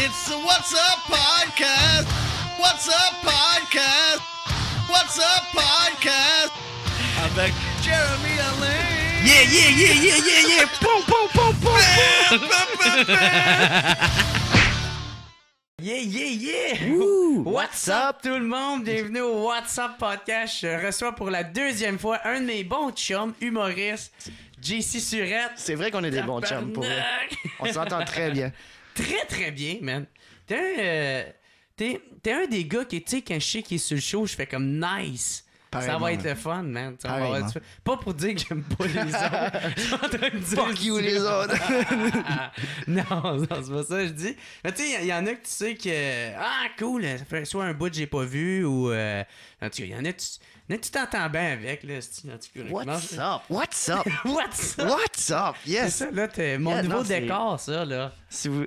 It's the What's Up Podcast. What's Up Podcast. What's Up Podcast. Avec Jeremy Alain. Yeah, yeah, yeah, yeah, yeah, yeah. boom boom boom boom. Yeah, yeah, yeah! What's up tout le monde? Bienvenue au What's Up Podcast. Je reçois pour la deuxième fois un de mes bons chums, humoriste, JC Surette. C'est vrai qu'on est des bons chums pour eux. On s'entend très bien. très très bien, man. T'es un, euh, t'es, un des gars qui, tu sais, quand je sais qu'il est sur le show, je fais comme nice. Ça va être le fun, man. Pas pour dire que j'aime pas les autres. Je suis en train de dire Fuck les autres. non, c'est pas ça que je dis. Mais tu sais, il y, en a que tu sais que. Ah, cool, ça fait soit un bout que j'ai pas vu ou. euh, en tout cas, il y en a, tu t'entends bien avec, là, What's up? What's up? What's up? What's up? Yes. C'est ça, là, t'es mon nouveau décor, ça, là. Si vous...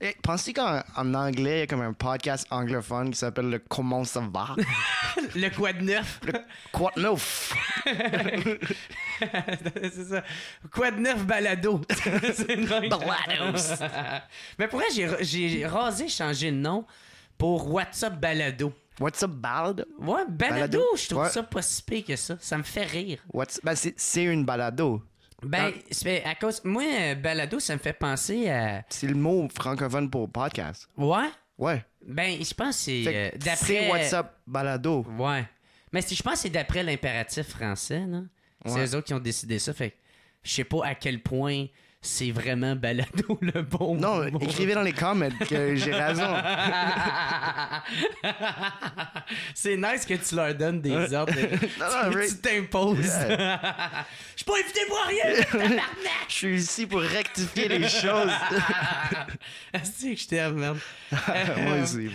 Eh, Pensez qu'en en anglais, il y a comme un podcast anglophone qui s'appelle le Comment ça va? le quoi de neuf? Le quoi de neuf? c'est ça. Quoi de neuf balado? c'est Balados! Mais pourquoi vrai, j'ai rasé, changé de nom pour WhatsApp Balado. What's up, balado? Ouais, balado, je trouve ça pas si pire que ça. Ça me fait rire. What's... Ben, c'est une balado. Ben, c'est à cause. Moi, balado, ça me fait penser à. C'est le mot francophone pour podcast. Ouais? Ouais. Ben, je pense que c'est. Euh, d'après. C'est What's up, balado. Ouais. Mais je pense que c'est d'après l'impératif français, non? C'est eux autres qui ont décidé ça. Fait je sais pas à quel point c'est vraiment balado le bon. Non, écrivez dans les comments que j'ai raison. c'est nice que tu leur donnes des ordres. non, non, tu t'imposes. Je suis pas invité pour rien. Je suis ici pour rectifier les choses. c'est que je t'aime, merde. Moi aussi,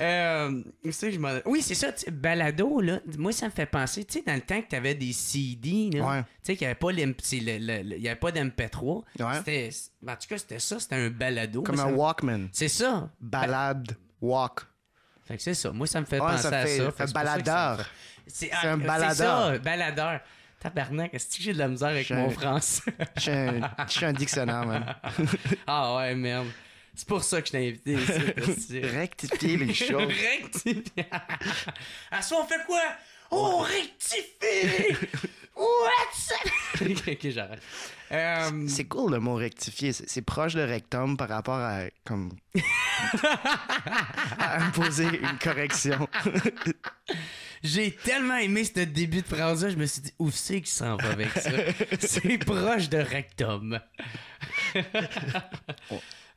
euh, euh, Oui, c'est ça, balado, là. Moi, ça me fait penser, tu sais, dans le temps que t'avais des CD, Tu sais, qu'il y avait pas Il n'y avait pas d'MP3. C'était, ben, en tout cas, c'était ça. C'était un balado. Comme un Walkman. C'est ça. Balade, walk. Fait que c'est ça. Moi, ça me fait penser à ça. Fait un baladeur. C'est, un ah, baladeur. C'est ça, baladeur. Tabarnak, est-ce que j'ai de la misère avec mon français? Je suis un... dictionnaire, man. ah ouais, merde. C'est pour ça que je t'ai invité ici. Rectifier les choses. Rectifier. à ça, ah, on fait quoi? rectifié! rectifie! What? ok, j'arrête. Euh, c'est cool le mot rectifier. C'est proche de rectum par rapport à comme à imposer une correction. J'ai tellement aimé ce début de phrase là, je me suis dit où c'est qu'il s'en va avec ça. C'est proche de rectum.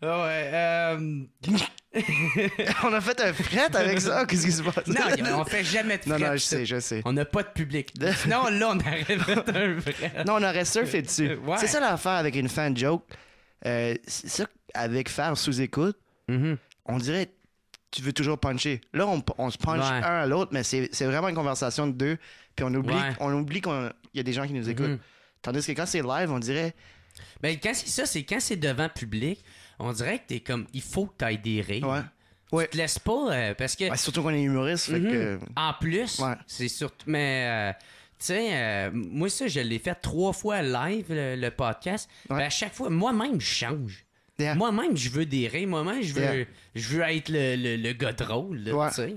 Ah ouais. Euh, on a fait un fret avec ça. Qu'est-ce qui se passe? Non, on fait jamais de fret. Non, non, je sais, je sais. On n'a pas de public. Non, là, on aurait fait un fret. Non, on aurait surfé dessus. C'est ça l'affaire avec une fan joke. Euh, c'est ça, avec faire sous-écoute, mm-hmm. on dirait tu veux toujours puncher. Là, on, on se punch un à l'autre, mais c'est vraiment une conversation de deux. Puis on oublie qu'il y a des gens qui nous écoutent. Mm-hmm. Tandis que quand c'est live, on dirait. Ben, quand c'est ça, c'est quand c'est devant public, on dirait que t'es comme, il faut que t'ailles des rires. Ouais. Tu te laisses pas, euh, parce que... surtout qu'on est humoriste, mhm. En plus, c'est surtout... Mais... Euh, tu sais, euh, moi, ça, je l'ai fait trois fois live, le, podcast. Ben, à chaque fois, moi-même, je change. Moi-même, je veux des rires. Moi-même, je veux, je veux être le, gars drôle, tu sais.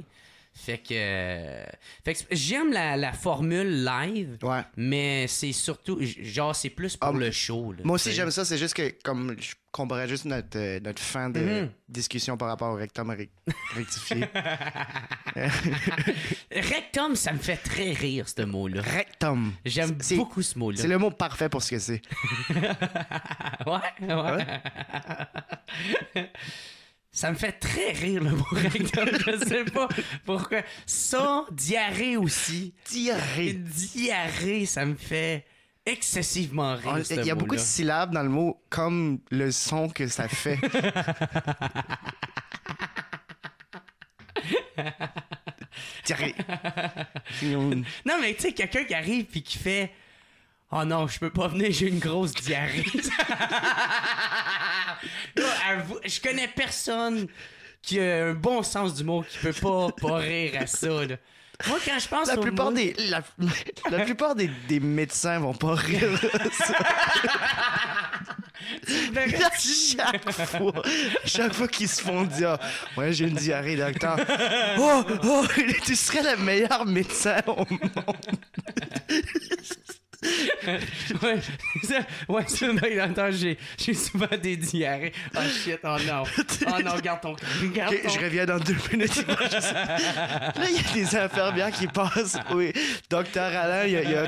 Fait que, euh, j'aime la, formule live, mais c'est surtout, genre, c'est plus pour ah, le show. moi aussi, j'aime ça. C'est juste que, comme je comparais juste notre, euh, notre fin de mm-hmm. discussion par rapport au rectum rectifié. rectum, ça me fait très rire, ce mot-là. Rectum. J'aime beaucoup ce mot-là. C'est le mot parfait pour ce que c'est. ouais. Ah ça me fait très rire, le mot rectum. je sais pas pourquoi. Sans diarrhée aussi. Diarrhée. Diarrhée, ça me fait excessivement rire. Ah, il y a beaucoup de syllabes dans le mot, comme le son que ça fait. diarrhée. non, mais tu sais, quelqu'un qui arrive et qui fait. Oh non, je peux pas venir, j'ai une grosse diarrhée. je connais personne qui a un bon sens du mot, qui peut pas, pas rire à ça. Moi, quand je pense la plupart des la, plupart des, des, médecins vont pas rire. Ça. chaque fois, qu'ils se font dire ouais j'ai une diarrhée docteur. Oh oh tu serais le meilleur médecin au monde ouais, c'est ouais, ça, Il j'ai, j'ai souvent des diarrhées. Oh shit, oh non. Oh non, garde ton. Garde Je reviens dans deux minutes. là, il y a des infirmières qui passent. Oui, docteur Alain, il y, a, y a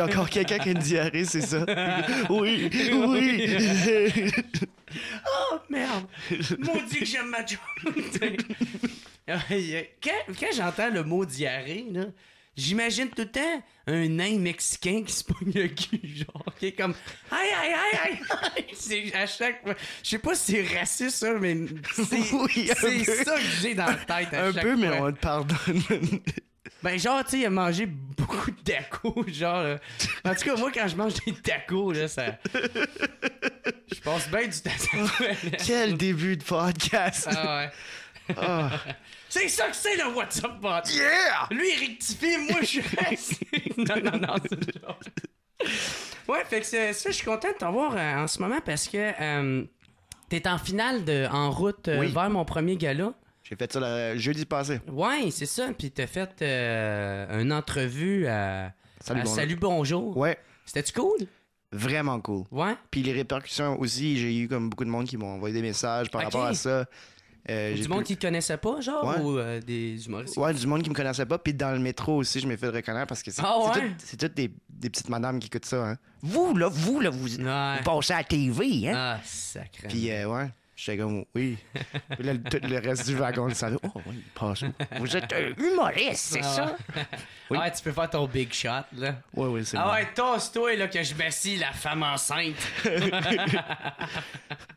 encore, quelqu'un qui a une diarrhée, c'est ça? Oui, oui. oh merde! Mon Dieu que j'aime ma job! quand, quand j'entends le mot diarrhée, là, J'imagine tout le temps un nain mexicain qui se pogne le cul, genre, qui est comme Aïe, aïe, aïe, aïe, C'est à chaque fois. Je sais pas si c'est raciste, ça, hein, mais c'est ça que j'ai dans la tête. À un peu, mais on te pardonne. Ben, genre, tu sais, il a mangé beaucoup de tacos, genre. Euh. En tout cas, moi, quand je mange des tacos, là, ça. Je passe bien du temps. Quel début de podcast! Ah ouais. Ah. C'est ça que c'est le WhatsApp bot. Yeah! Lui, il rectifie, moi, je reste. non, non, non, c'est Ouais, fait que c'est ça, je suis content de t'avoir euh, en ce moment parce que euh, t'es en finale de En route euh, vers mon premier gala. J'ai fait ça le jeudi passé. Ouais, c'est ça. Puis t'as fait une entrevue à Salut, bonjour. Ouais, cétait cool? Vraiment cool. Ouais. Puis les répercussions aussi, j'ai eu comme beaucoup de monde qui m'ont envoyé des messages par rapport à ça. Euh, du monde qui me connaissait pas, genre, ou euh, des humoristes? Ouais, du monde qui me connaissait pas. Puis dans le métro aussi, je m'ai fait reconnaître parce que c'est ah c'est toutes des, petites madames qui écoutent ça. Hein. Vous, là, vous, là, vous, passez à la TV, hein? Ah, sacré. Puis, euh, ouais ouais. suis comme, oui. là, tout le reste du wagon le va. Oh, oui, passe. Vous êtes un humoriste, c'est ah ça? Ah ouais, tu peux faire ton big shot, là. Ouais, oui, c'est Ah ouais, tosse-toi, là, que je bassis la femme enceinte.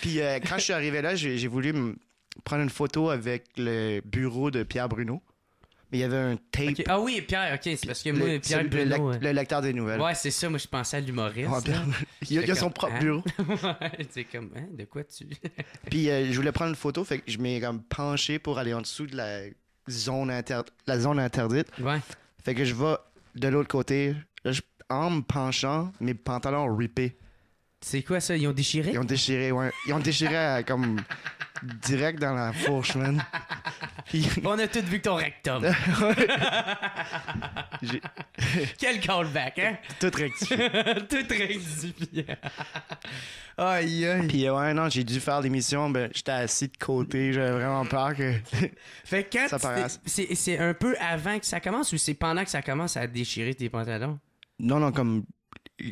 Puis quand je suis arrivé là, j'ai voulu prendre une photo avec le bureau de Pierre Bruno. Mais il y avait un tape. Ah oui, Pierre, ok, c'est parce que moi, Pierre Bruno. Le, lecteur des nouvelles. Ouais, c'est ça, moi je pensais à l'humoriste. Ah, il a, son propre hein? bureau. c'est comme, hein, de quoi tu. Puis euh, je voulais prendre une photo, fait que je m'ai comme penché pour aller en dessous de la zone, inter... la zone interdite. Ouais. Fait que je vais de l'autre côté, en me penchant, mes pantalons ont rippé. C'est quoi ça? Ils ont déchiré? Ils ont déchiré, ouais. Ils ont déchiré comme direct dans la fourche, man. On a tout vu que ton rectum. Quel callback, hein? Tout rectifié. tout rectifié. aïe, aïe. Puis ouais, non, j'ai dû faire l'émission, ben, j'étais assis de côté, j'avais vraiment peur que ça paraisse. C'est, un peu avant que ça commence ou c'est pendant que ça commence à déchirer tes pantalons? Non, non, comme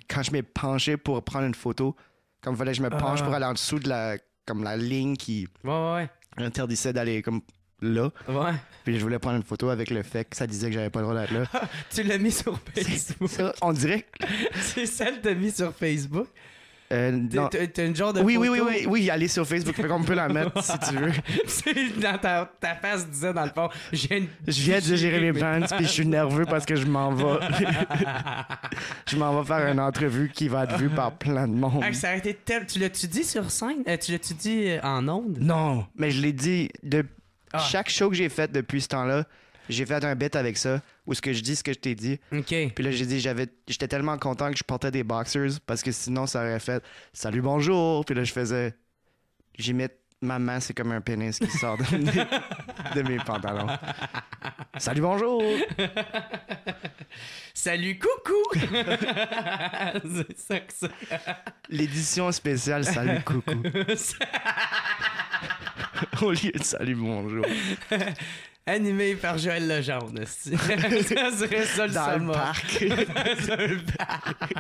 quand je m'ai penché pour prendre une photo, comme fallait que je me penche ah. pour aller en dessous de la comme la ligne qui interdissait interdisait d'aller comme là. Ouais. Puis je voulais prendre une photo avec le fait que ça disait que j'avais pas le droit d'être là. tu l'as mis sur Facebook. En on dirait. c'est ça que mis sur Facebook. Euh, T'as une genre de. Oui, oui, oui, oui, oui, allez sur Facebook. on peut la mettre si tu veux. dans ta, ta, face disait dans le fond. Je viens de gérer mes plans, puis je suis nerveux parce que je m'en vais. je m'en vais faire une entrevue qui va être vue par plein de monde. ça a Tu l'as-tu dit sur scène euh, Tu l'as-tu dit en ondes Non, mais je l'ai dit de ah. chaque show que j'ai fait depuis ce temps-là. J'ai fait un bit avec ça, où ce que je dis, ce que je t'ai dit. OK. Puis là, j'ai dit, j'avais, j'étais tellement content que je portais des boxers, parce que sinon, ça aurait fait salut, bonjour. Puis là, je faisais, j'imite ma main, c'est comme un pénis qui sort de mes, de pantalons. Salut, bonjour! Salut, coucou! ça ça. L'édition spéciale Salut, coucou. Au lieu de Salut, bonjour animé par Joël Legendre. ça serait ça le Dans le parc. un parc.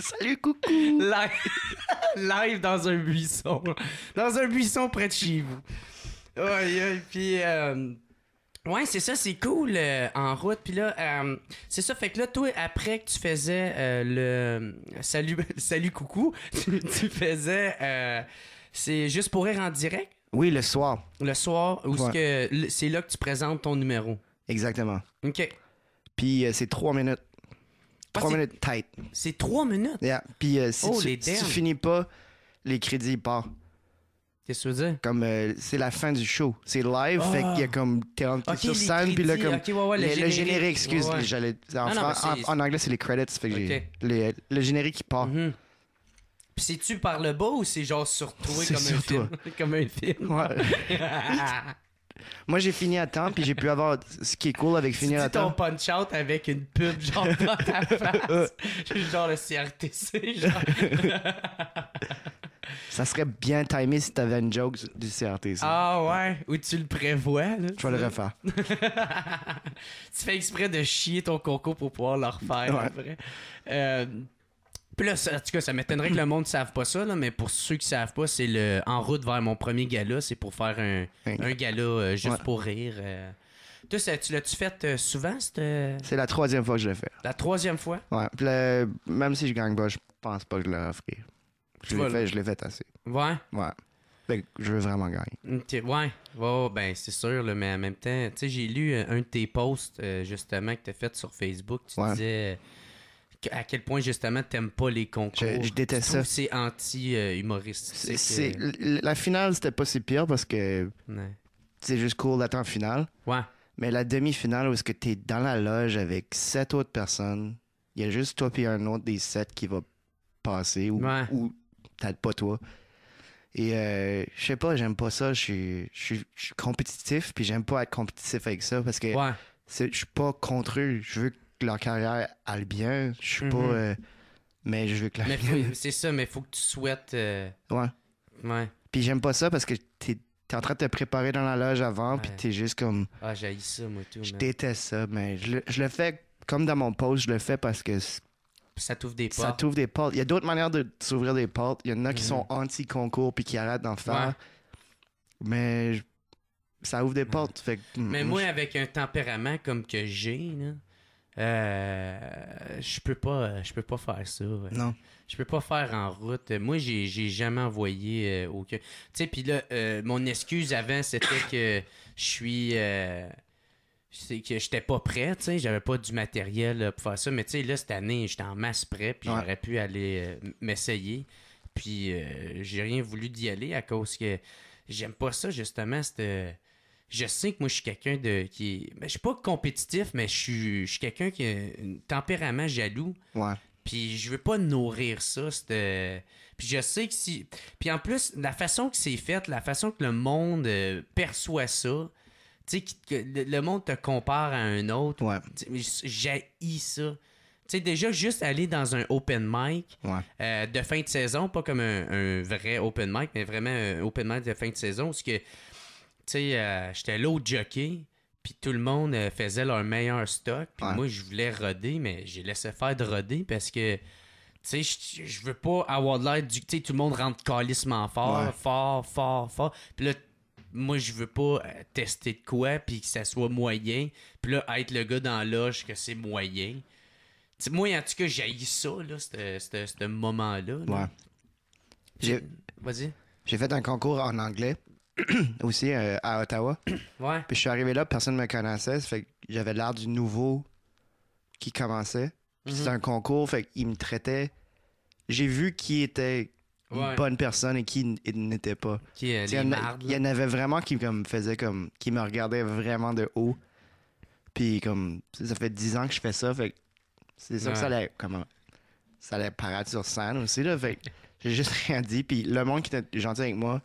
Salut, coucou. Live, live dans un buisson. Dans un buisson près de chez vous. Ouais, puis... Euh, ouais, c'est ça, c'est cool euh, en route. Puis là, euh, c'est ça, fait que là, toi, après que tu faisais le salut, salut coucou, tu, tu faisais c'est juste pour rire en direct. Oui, le soir. Le soir, où c'est là que tu présentes ton numéro. Exactement. OK. Puis euh, c'est trois minutes. Ah, trois minutes tight. C'est trois minutes? Yeah. Puis euh, oh, si, tu, si finis pas, les crédits partent. Qu'est-ce que tu veux dire? Comme, euh, c'est la fin du show. C'est live, ah. fait qu'il y a comme. T'es okay, sur scène, puis le, générique, excuse. j'allais ah, en, en, anglais, c'est les credits, fait que le générique qui part. Mm-hmm. Puis c'est-tu par le bas ou c'est genre sur toi comme, un film? comme un film? Moi, j'ai fini à temps, puis j'ai pu avoir ce qui est cool avec finir à temps. ton punch-out avec une pub, genre, dans ta face. genre le CRTC, genre. Ça serait bien timé si t'avais une joke du CRTC. Ah ouais, ou tu le prévois. Là, je vas le refaire. tu fais exprès de chier ton coco pour pouvoir le refaire, en après. Euh, puis là, en tout cas, ça m'étonnerait que le monde ne pas ça, mais pour ceux qui ne savent pas, c'est le En route vers mon premier gala, c'est pour faire un, un gala euh, juste pour rire. Euh. Toi, tu l'as-tu fait euh, souvent? C'est la troisième fois que je l'ai fait. La troisième fois? Ouais. même si je gagne pas, je pense pas que je l'ai offrir. Je l'ai fait, assez. Ouais? Ouais. je veux vraiment gagner. Mm, ouais. ben, c'est sûr, mais en même temps, tu sais, j'ai lu un de tes posts, justement, que tu as fait sur Facebook. Tu disais à quel point justement t'aimes pas les concours. Je, déteste ça. C'est anti-humoriste. c'est euh. La finale, c'était pas si pire parce que c'est juste cool en finale. Ouais. Mais la demi-finale où est-ce que t'es dans la loge avec sept autres personnes, il y a juste toi et un autre des sept qui va passer ou, t'aides ou pas toi. Et euh, je sais pas, j'aime pas ça. Je suis, je suis, compétitif, puis j'aime pas être compétitif avec ça parce que je suis pas contre eux. Je veux que leur carrière aille bien. Je suis pas. Mhm. Euh, mais je veux que la C'est ça, mais faut que tu souhaites. Euh, ouais. Ouais. Puis j'aime pas ça parce que t'es es en train de te préparer dans la loge avant, puis t'es juste comme. Ah, j'ai ça, moi, tout. Je déteste ça, mais je le, je le, fais comme dans mon poste je le fais parce que. Ça t'ouvre des portes. Ça t'ouvre des portes. Il y a d'autres manières de s'ouvrir des portes. Il y en a qui mhm. sont anti-concours puis qui arrêtent d'en faire. Mais ça ouvre des portes. Fait mm, mais moi, avec un tempérament comme que j'ai, là. Euh, je peux pas je peux pas faire ça. Non. Je peux pas faire en route. Moi j'ai, j'ai jamais envoyé euh, aucun. Tu sais puis là euh, mon excuse avant c'était que je suis c'est que j'étais pas prêt, tu sais, j'avais pas du matériel pour faire ça, mais tu sais là cette année, j'étais en masse prêt puis j'aurais pu aller m'essayer. Puis j'ai rien voulu d'y aller à cause que j'aime pas ça justement cette je sais que moi, je suis quelqu'un de. qui ben, Je suis pas compétitif, mais je suis, quelqu'un qui a un tempérament jaloux. Ouais. Puis je veux pas nourrir ça. Puis je sais que si. Puis en plus, la façon que c'est fait, la façon que le monde euh, perçoit ça, tu sais, que le monde te compare à un autre. Ouais. J'haïs ça. Tu sais, déjà, juste aller dans un open mic euh, de fin de saison, pas comme un, vrai open mic, mais vraiment un euh, open mic de fin de saison, parce que sais, euh, j'étais l'autre jockey, puis tout le monde euh, faisait leur meilleur stock, puis moi, je voulais roder, mais j'ai laissé faire de roder parce que, tu sais, je veux pas avoir de l'air du. Tu tout le monde rentre calissement fort, fort, fort, fort. Puis là, moi, je veux pas euh, tester de quoi, puis que ça soit moyen. Puis là, être le gars dans l'âge que c'est moyen. moi, en tout cas, j'ai ça, là, ce moment-là. Vas-y. J'ai fait un concours en anglais aussi euh, à Ottawa. Puis je suis arrivé là, personne ne me connaissait. fait j'avais l'air du nouveau qui commençait. c'était mhm. un concours, fait me traitait J'ai vu qui était une bonne personne et qui n'était pas. Euh, il, y en, avait vraiment qui comme, faisait comme. qui me regardait vraiment de haut. Puis comme. Ça fait dix ans que je fais ça, fait c'est ça que ça allait. Comment, ça allait paraître sur scène aussi, là. Fait j'ai juste rien dit. Puis le monde qui était gentil avec moi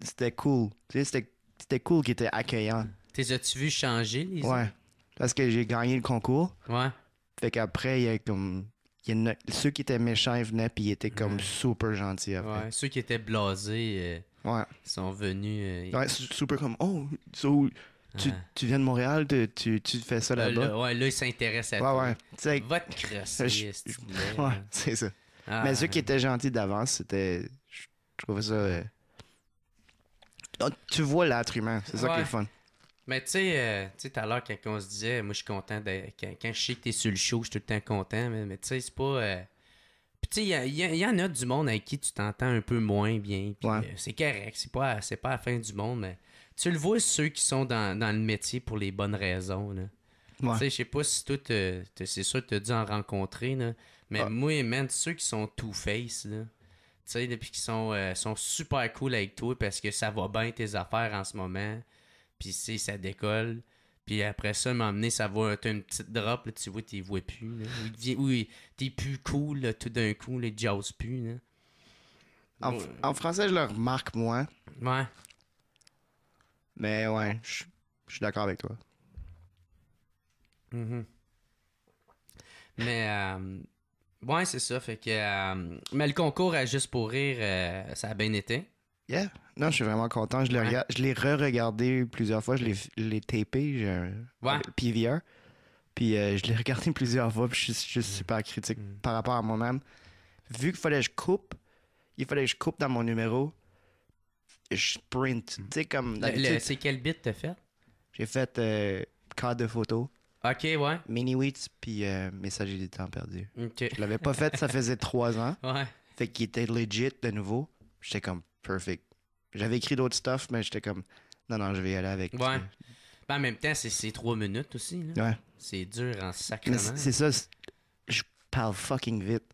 c'était cool. Tu sais, c'était cool qu'ils étaient accueillants. T'es as-tu vu changer les Ouais. Parce que j'ai gagné le concours. Ouais. Fait qu'après, il y a comme. Y a Ceux qui étaient méchants, ils venaient, puis ils étaient comme super gentils après. Ouais, ceux qui étaient blasés, euh, ouais. ils sont venus. Euh, ouais, super comme, oh, tu, tu, viens de Montréal, tu, tu, fais ça là-bas. ouais, là, ils s'intéressent à ouais, toi. Ouais. Votre crosse. ouais, c'est ça. Mais ah. ceux qui étaient gentils d'avance, c'était. Je trouvais ça. Euh, ah, tu vois l'être humain. C'est ça qui est fun. Mais euh, tu sais, tout à l'heure, quand on se disait, moi, je suis content, quand, je sais que t'es sur le show, je suis tout le temps content, mais, tu sais, c'est pas. Euh, puis tu sais, il y, y, en a du monde avec qui tu t'entends un peu moins bien. Euh, c'est correct, c'est pas, pas la fin du monde, mais tu le vois ceux qui sont dans, dans le métier pour les bonnes raisons. Tu sais, je sais pas si toi, c'est sûr que t'as dû en rencontrer, mais ah. moi moi, même ceux qui sont two-face, là tu sais, depuis qu'ils sont, euh, sont super cool avec toi parce que ça va bien tes affaires en ce moment, puis si ça décolle. Puis après ça, m'emmener, ça va, t'as une petite drop, tu vois, t'y vois plus. Oui, t'es plus cool tout d'un coup, les jaws plus. En, français, je le remarque moins. Ouais. Mais ouais, je suis d'accord avec toi. Mm-hmm. Mais euh, Ouais, c'est ça. Fait que, euh, mais le concours à Juste pour Rire, euh, ça a bien été. Yeah. Non, je suis vraiment content. Je l'ai, je re regardé plusieurs fois. Je l'ai, tapé. PVR. Puis je l'ai euh, regardé plusieurs fois. Puis je suis juste super critique mm. par rapport à moi-même. Vu qu'il fallait que je coupe, il fallait que je coupe dans mon numéro. Je sprint. Mm. Tu sais, comme. c'est quel bit t'as fait? J'ai fait cadre de photo. OK, ouais. Mini Wheats puis Message euh, Messager du temps perdu. OK. Je l'avais pas fait, ça faisait trois ans. Ouais. Fait qu'il était legit de nouveau. J'étais comme perfect. J'avais écrit d'autres stuff, mais j'étais comme non, non, je vais y aller avec. Ouais. Ben, en même temps, c'est trois minutes aussi. Ouais. C'est dur en sacrement. C'est ça, je parle fucking vite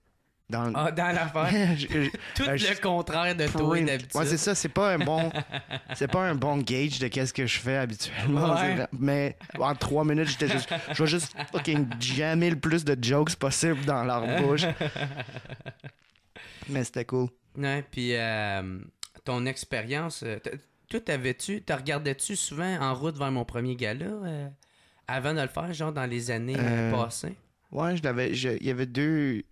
dans, ah, dans l'affaire. Tout euh, le contraire de toi d'habitude. Ouais, c'est ça, c'est pas un bon c'est pas un bon gauge de qu'est-ce que je fais habituellement, mais en trois minutes, j'étais juste je vais juste fucking jammer le plus de jokes possible dans leur bouche. mais c'était cool. Ouais, puis euh, ton expérience euh, toi avais-tu Te regardais-tu souvent en route vers mon premier gala avant de le faire genre dans les années passées? Ouais, je l'avais il y avait deux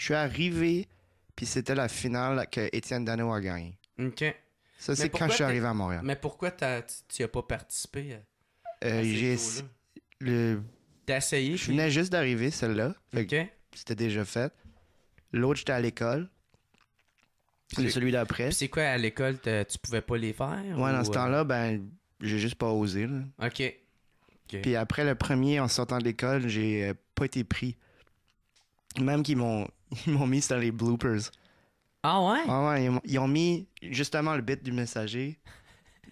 je suis arrivé, puis c'était la finale que Étienne Dano a gagné. Ça, c'est quand je suis arrivé à Montréal. Mais pourquoi tu n'as pas participé euh, euh, J'ai le... T'as essayé? Je venais juste d'arriver, celle-là. OK. C'était déjà fait. L'autre, j'étais à l'école. C'est celui d'après. c'est quoi, à l'école, tu pouvais pas les faire? Ouais, dans ce euh? temps-là, ben, j'ai juste pas osé. OK. Puis après le premier, en sortant de l'école, j'ai pas été pris. Même qu'ils m'ont, ils m'ont mis dans les bloopers. Ah ouais? Ah ouais, ils, ont mis justement le bit du messager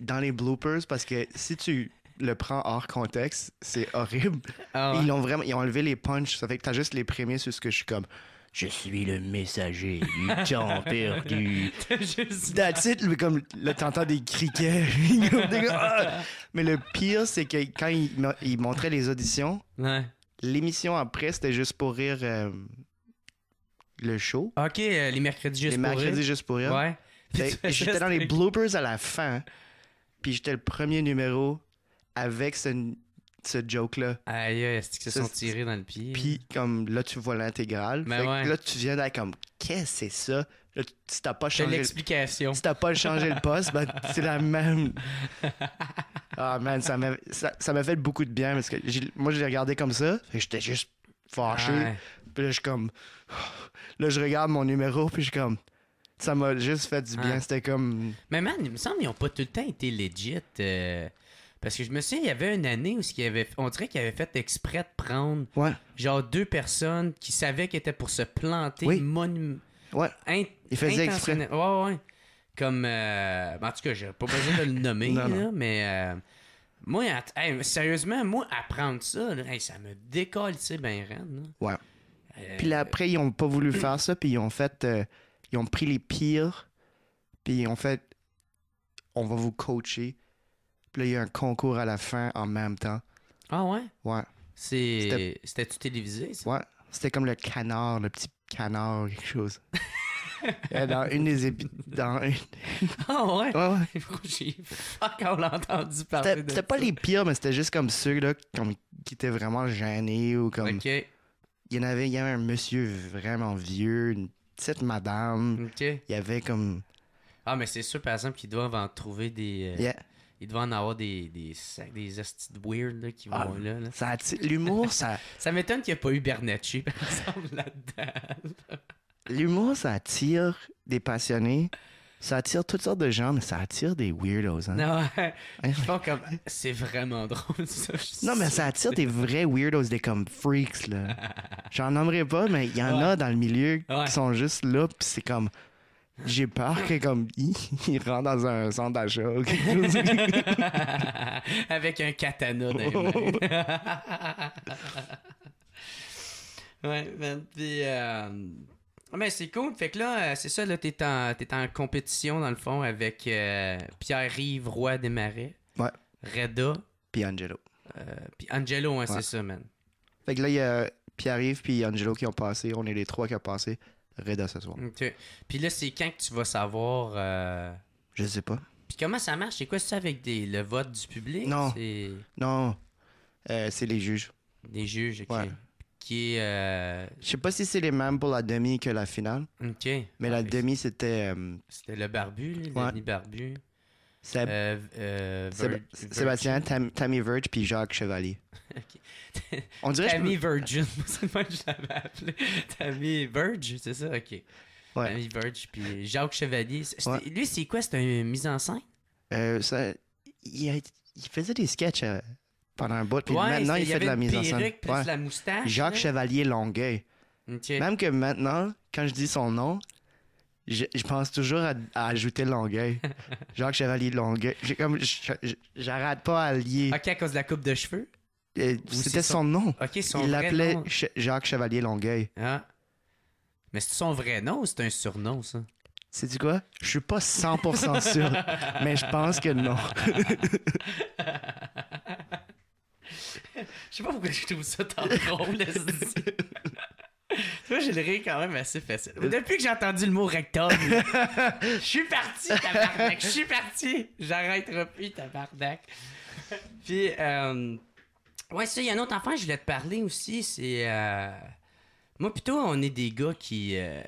dans les bloopers parce que si tu le prends hors contexte, c'est horrible. Ah ils ont vraiment, ils ont enlevé les punchs. Ça fait que t'as juste les premiers sur ce que je suis comme. Je suis le messager du temps perdu. That's it, comme le tentant des criquets. Ah! mais le pire, c'est que quand ils montraient les auditions, ouais. L'émission après, c'était juste pour rire euh, le show. Ok, euh, les mercredis juste pour rire. Les mercredis juste pour rire. Ouais. J'étais dans les bloopers à la fin, puis j'étais le premier numéro avec ce, joke-là. Aïe, est-ce qu'ils se sont tirés dans le pied? Puis hein? comme là, tu vois l'intégrale. Ben là, tu viens d'être comme, qu'est-ce que c'est ça? si t'as pas changé. l'explication. Le... pas changé le poste, ben, c'est la même. Ah, man, ça m'a fait beaucoup de bien parce que moi, je l'ai regardé comme ça. j'étais juste fâché. Puis là, je comme. Là, je regarde mon numéro, puis je comme. Ça m'a juste fait du bien. C'était comme. Mais man, il me semble qu'ils n'ont pas tout le temps été legit. Euh, parce que je me souviens, il y avait une année où avait, on dirait qu'il avait fait exprès de prendre genre deux personnes qui savaient qu'était étaient pour se planter oui. ouais. Il faisait exprès. Ouais, ouais. Comme. Euh, en tout cas, j'ai pas besoin de le nommer, là, mais. Euh, moi, sérieusement, moi, apprendre ça, ça me décolle, tu sais, ben Ouais. Euh, puis après, ils ont pas voulu faire ça, puis ils ont fait. ils ont pris les pires, puis ils ont fait. On va vous coacher. Puis là, il y a un concours à la fin en même temps. Ah ouais? Ouais. C'était tout télévisé, ça? Ouais. C'était comme le canard, le petit canard, quelque chose. Euh, dans une des épisodes. Dans une... ah ouais? Ouais, ouais. J'ai fuck on l'a entendu parler. C'était pas les pires, mais c'était juste comme ceux là, comme, qui étaient vraiment gênés ou comme. Ok. Il y en avait, il y avait un monsieur vraiment vieux, une petite madame. Ok. Il y avait comme. Ah, mais c'est sûr, par exemple, qu'ils doivent en trouver des. Euh, yeah. Il doit en avoir des des sacs, des, des weird qui vont ah, là. l'humour, ça. ça m'étonne qu'il n'y ait pas eu Bernacchi, par exemple, là-dedans l'humour, ça attire des passionnés. Ça attire toutes sortes de gens, mais ça attire des weirdos. Hein? c'est vraiment drôle ça. Non, mais ça attire des vrais weirdos, des comme freaks là. J'en nommerai pas, mais il y en a dans le milieu qui sont juste là, puis c'est comme j'ai peur que comme il, rentre dans un centre d'achat Avec un katana ouais, ben, puis, euh, ah ben, c'est cool. Fait que là, euh, c'est ça, là, t'es en, en compétition dans le fond avec euh, Pierre-Yves Roy Desmarais. Ouais. Reda. Puis Angelo. Euh, puis Angelo, hein, c'est ça, man. Fait que là, il y a Pierre-Yves puis Angelo qui ont passé. On est les trois qui ont passé. Reda ce soir. Puis là, c'est quand que tu vas savoir. Je sais pas. Puis comment ça marche? C'est quoi ça avec des, le vote du public? Non. Non. c'est les juges. Des juges, ok qui euh, Je sais pas si c'est les mêmes pour la demi que la finale. OK. Mais la demi, c'était. Euh, c'était le barbu, le barbu. Euh, Sébastien, Tammy Verge, puis Jacques Chevalier. On dirait Tammy verge c'est moi que je l'avais appelé. Tammy Verge, c'est ça? OK. Tammy Verge, puis Jacques Chevalier. Lui, c'est quoi? C'est une mise en scène? ça... il, il faisait des sketchs pendant un bout. Puis maintenant, il, fait de la mise en scène. Jacques Chevalier Longueuil. Même que maintenant, quand je dis son nom, je, pense toujours à, ajouter Longueuil. Jacques Chevalier Longueuil. j'arrête pas à lier. Ok, à cause de la coupe de cheveux? Euh, c'était son... nom. ok son il l'appelait Jacques Chevalier Longueuil. Ah. Mais c'est son vrai nom ou c'est un surnom, ça? C'est du quoi? Je suis pas 100% sûr, mais je pense que non. Je sais pas pourquoi je trouve ça tant drôle. Tu vois, j'ai le rire quand même assez facile. Depuis que j'ai entendu le mot rectum, je suis parti, tabarnak. Je suis parti. J'arrêterai plus, tabarnak. Puis, euh... ouais, ça, il y a un autre enfant, je voulais te parler aussi. C'est. Euh, moi, plutôt, on est des gars qui, euh,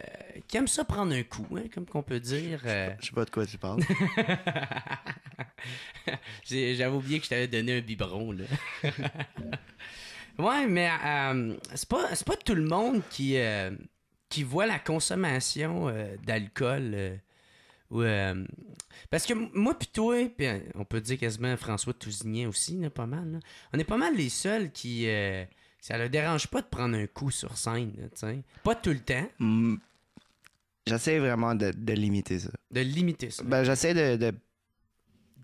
aiment ça prendre un coup, hein, comme qu'on peut dire. Je, sais pas euh. de quoi tu parles. J'avais oublié que je t'avais donné un biberon, là. ouais, mais euh, c'est pas, tout le monde qui, qui voit la consommation d'alcool. parce que moi plutôt, on peut dire quasiment François Tousignan aussi, pas mal. On est pas mal les seuls qui, ça le dérange pas de prendre un coup sur scène, tu Pas tout le temps. Mm. J'essaie vraiment de, limiter ça. De limiter ça. Ben, j'essaie de,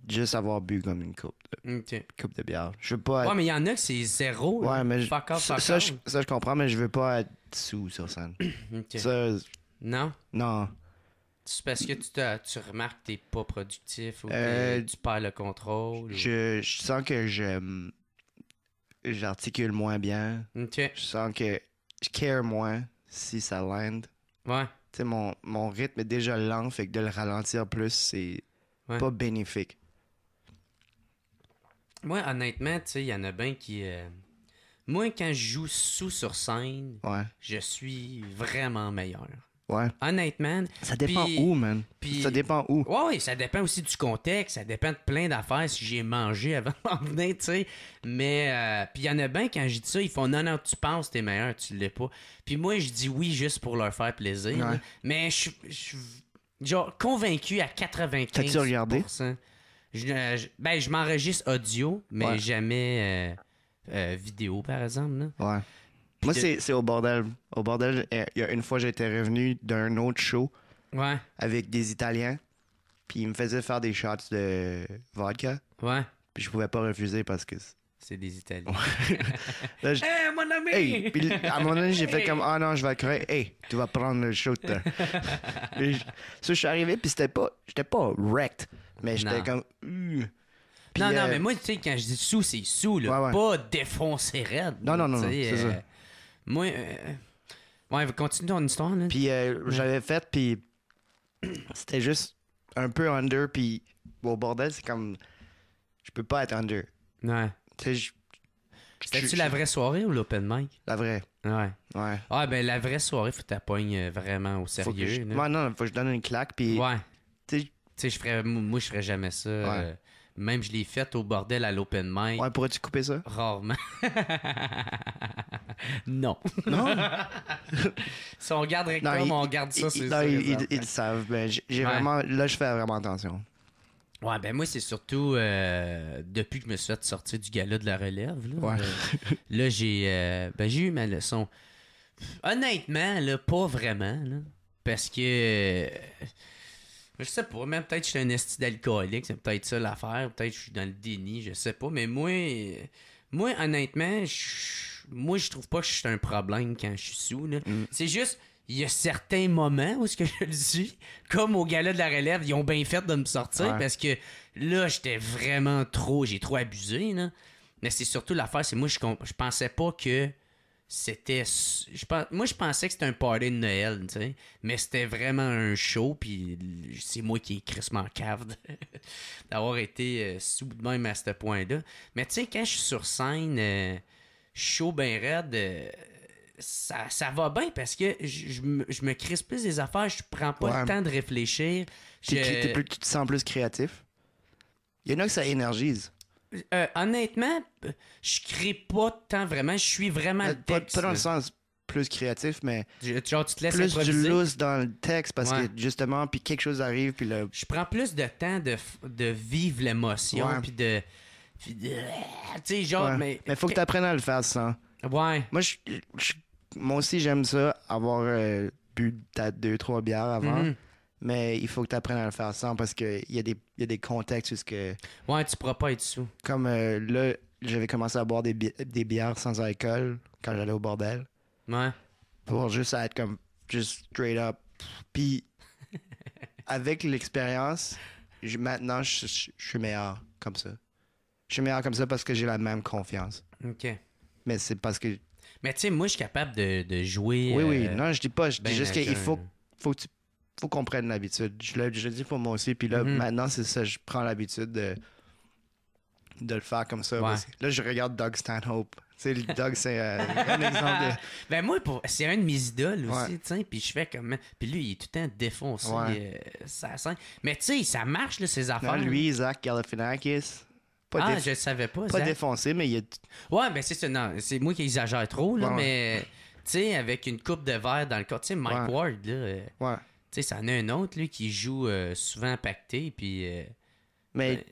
juste avoir bu comme une coupe de, coupe de bière. Je veux pas être... Ouais, mais il y en a que c'est zéro. Ouais, mais je, ça, je, comprends, mais je veux pas être sous sur scène. non? Non. C'est parce que tu, tu remarques que t'es pas productif ou que euh, tu perds le contrôle. Je, sens que j'aime j'articule moins bien. Je sens que je care moins si ça land. Ouais. Tu sais, mon, mon rythme est déjà lent, fait que de le ralentir plus, c'est pas bénéfique. Moi, honnêtement, tu sais, il y en a bien qui. Euh, moi, quand je joue sous sur scène, je suis vraiment meilleur. Ouais. Honnêtement. Ça dépend où, man. ça dépend où. Ouais, ça dépend aussi du contexte. Ça dépend de plein d'affaires si j'ai mangé avant d'en venir, tu sais. Mais, euh, puis il y en a bien quand je dis ça, ils font non, non, tu penses t'es meilleur, tu l'es pas. Puis moi, je dis oui juste pour leur faire plaisir. mais je suis, genre, convaincu à 95%. T'as-tu regardé? Je, ben, je m'enregistre audio, mais jamais euh, euh, vidéo, par exemple. Là. Ouais. Moi, c'est au bordel. Au bordel, euh, il y a une fois, j'étais revenu d'un autre show avec des Italiens, puis ils me faisaient faire des shots de vodka. Ouais. Puis je pouvais pas refuser parce que c'est des Italiens. Là, mon ami! Hey! Puis à mon avis, j'ai fait comme Ah non, je vais crever créer. Hey, tu vas prendre le shot. puis, je... je suis arrivé, puis c'était pas. J'étais pas wrecked, mais j'étais comme. Uh. non, non, euh, mais moi, tu sais, quand je dis sous, c'est sous, Pas défoncé raide. Non, non, non, c'est ça. Euh, moi. Euh, ouais, continue ton histoire. Là. Puis euh, j'avais fait, puis c'était juste un peu under, puis au bordel, c'est comme. Je peux pas être under. Ouais. Je... C'était-tu la vraie soirée ou l'open mic? La vraie. Ouais. Ouais. Ah, ben la vraie soirée, faut que euh, vraiment au sérieux. moi Ouais, non, faut que je donne une claque, puis. Ouais. Tu sais, je ferais. Moi, je ferais jamais ça. Ouais. Même je l'ai faite au bordel à l'open mic. Ouais, pourrais-tu couper ça? Rarement. non. Non? si on garde rectum, on garde ça, c'est ils, ils, savent. j'ai vraiment, là, je fais vraiment attention. Ouais, ben moi, c'est surtout euh, depuis que je me suis fait sortir du gala de la relève. Là, ouais. Euh, là j'ai euh, ben, j'ai eu ma leçon. Honnêtement, là, pas vraiment. parce que je sais pas, même peut-être que je suis un esti d'alcoolique, c'est peut-être ça l'affaire, peut-être que je suis dans le déni, je sais pas, mais moi, moi honnêtement, je, moi je trouve pas que je suis un problème quand je suis sous. Mm. C'est juste, il y a certains moments où ce que je le suis, comme au gala de la relève, ils ont bien fait de me sortir parce que là, j'étais vraiment trop, j'ai trop abusé. Mais c'est surtout l'affaire, c'est moi, je, je pensais pas que c'était je moi je pensais que c'était un party de Noël mais c'était vraiment un show puis c'est moi qui ai crissement cave d'avoir été euh, sous de même à ce point-là mais tu sais quand je suis sur scène euh, show chaud ben raide euh, ça, ça, va bien parce que je, me, crispe plus des affaires je prends pas le temps de réfléchir plus, tu te sens plus créatif il y en a que ça énergise euh, honnêtement, je crée pas tant vraiment. Je suis vraiment euh, Pas, dans le sens plus créatif, mais genre, tu te laisses plus du loose dans le texte parce que justement, puis quelque chose arrive, puis le Je prends plus de temps de, de vivre l'émotion, puis de... genre, mais... faut que tu apprennes à le faire ça Ouais. Moi, moi aussi, j'aime ça, avoir euh, bu ta deux, trois bières avant. Mm-hmm mais il faut que tu apprennes à le faire sans parce qu'il y, a des, y a des contextes où ce que. Ouais, tu pourras pas être sous. Comme euh, là, j'avais commencé à boire des, des bières sans alcool quand j'allais au bordel. Ouais. Pour juste être comme, juste straight up. Puis, avec l'expérience, maintenant, je, suis meilleur comme ça. Je suis meilleur comme ça parce que j'ai la même confiance. OK. Mais c'est parce que. Mais tu sais, moi, je suis capable de, de jouer. Oui, oui. Euh, non, je dis pas. Je dis ben juste qu'il faut, faut que tu faut qu'on prenne l'habitude. Je l'ai déjà dit pour moi aussi. Puis là, mhm. maintenant, c'est ça, je prends l'habitude de, de le faire comme ça. Là, je regarde Doug Stanhope. Tu sais, Doug, c'est euh, un exemple de... Ben moi, c'est un de mes idoles aussi, Puis je fais comme... Puis lui, il est tout le temps défoncé, ça euh, Mais tu sais, ça marche, là, ses affaires. lui, Isaac Galifianakis... ah, je savais pas. Pas défoncé, mais il est... Ouais, ben c'est ça. Non, c'est moi qui exagère trop, là, mais... Tu sais, avec une coupe de verre dans le corps. Tu sais, Mike Ward, là... Euh, ouais sais, en a un autre, lui, qui joue euh, souvent pacté, puis. Euh, mais ben,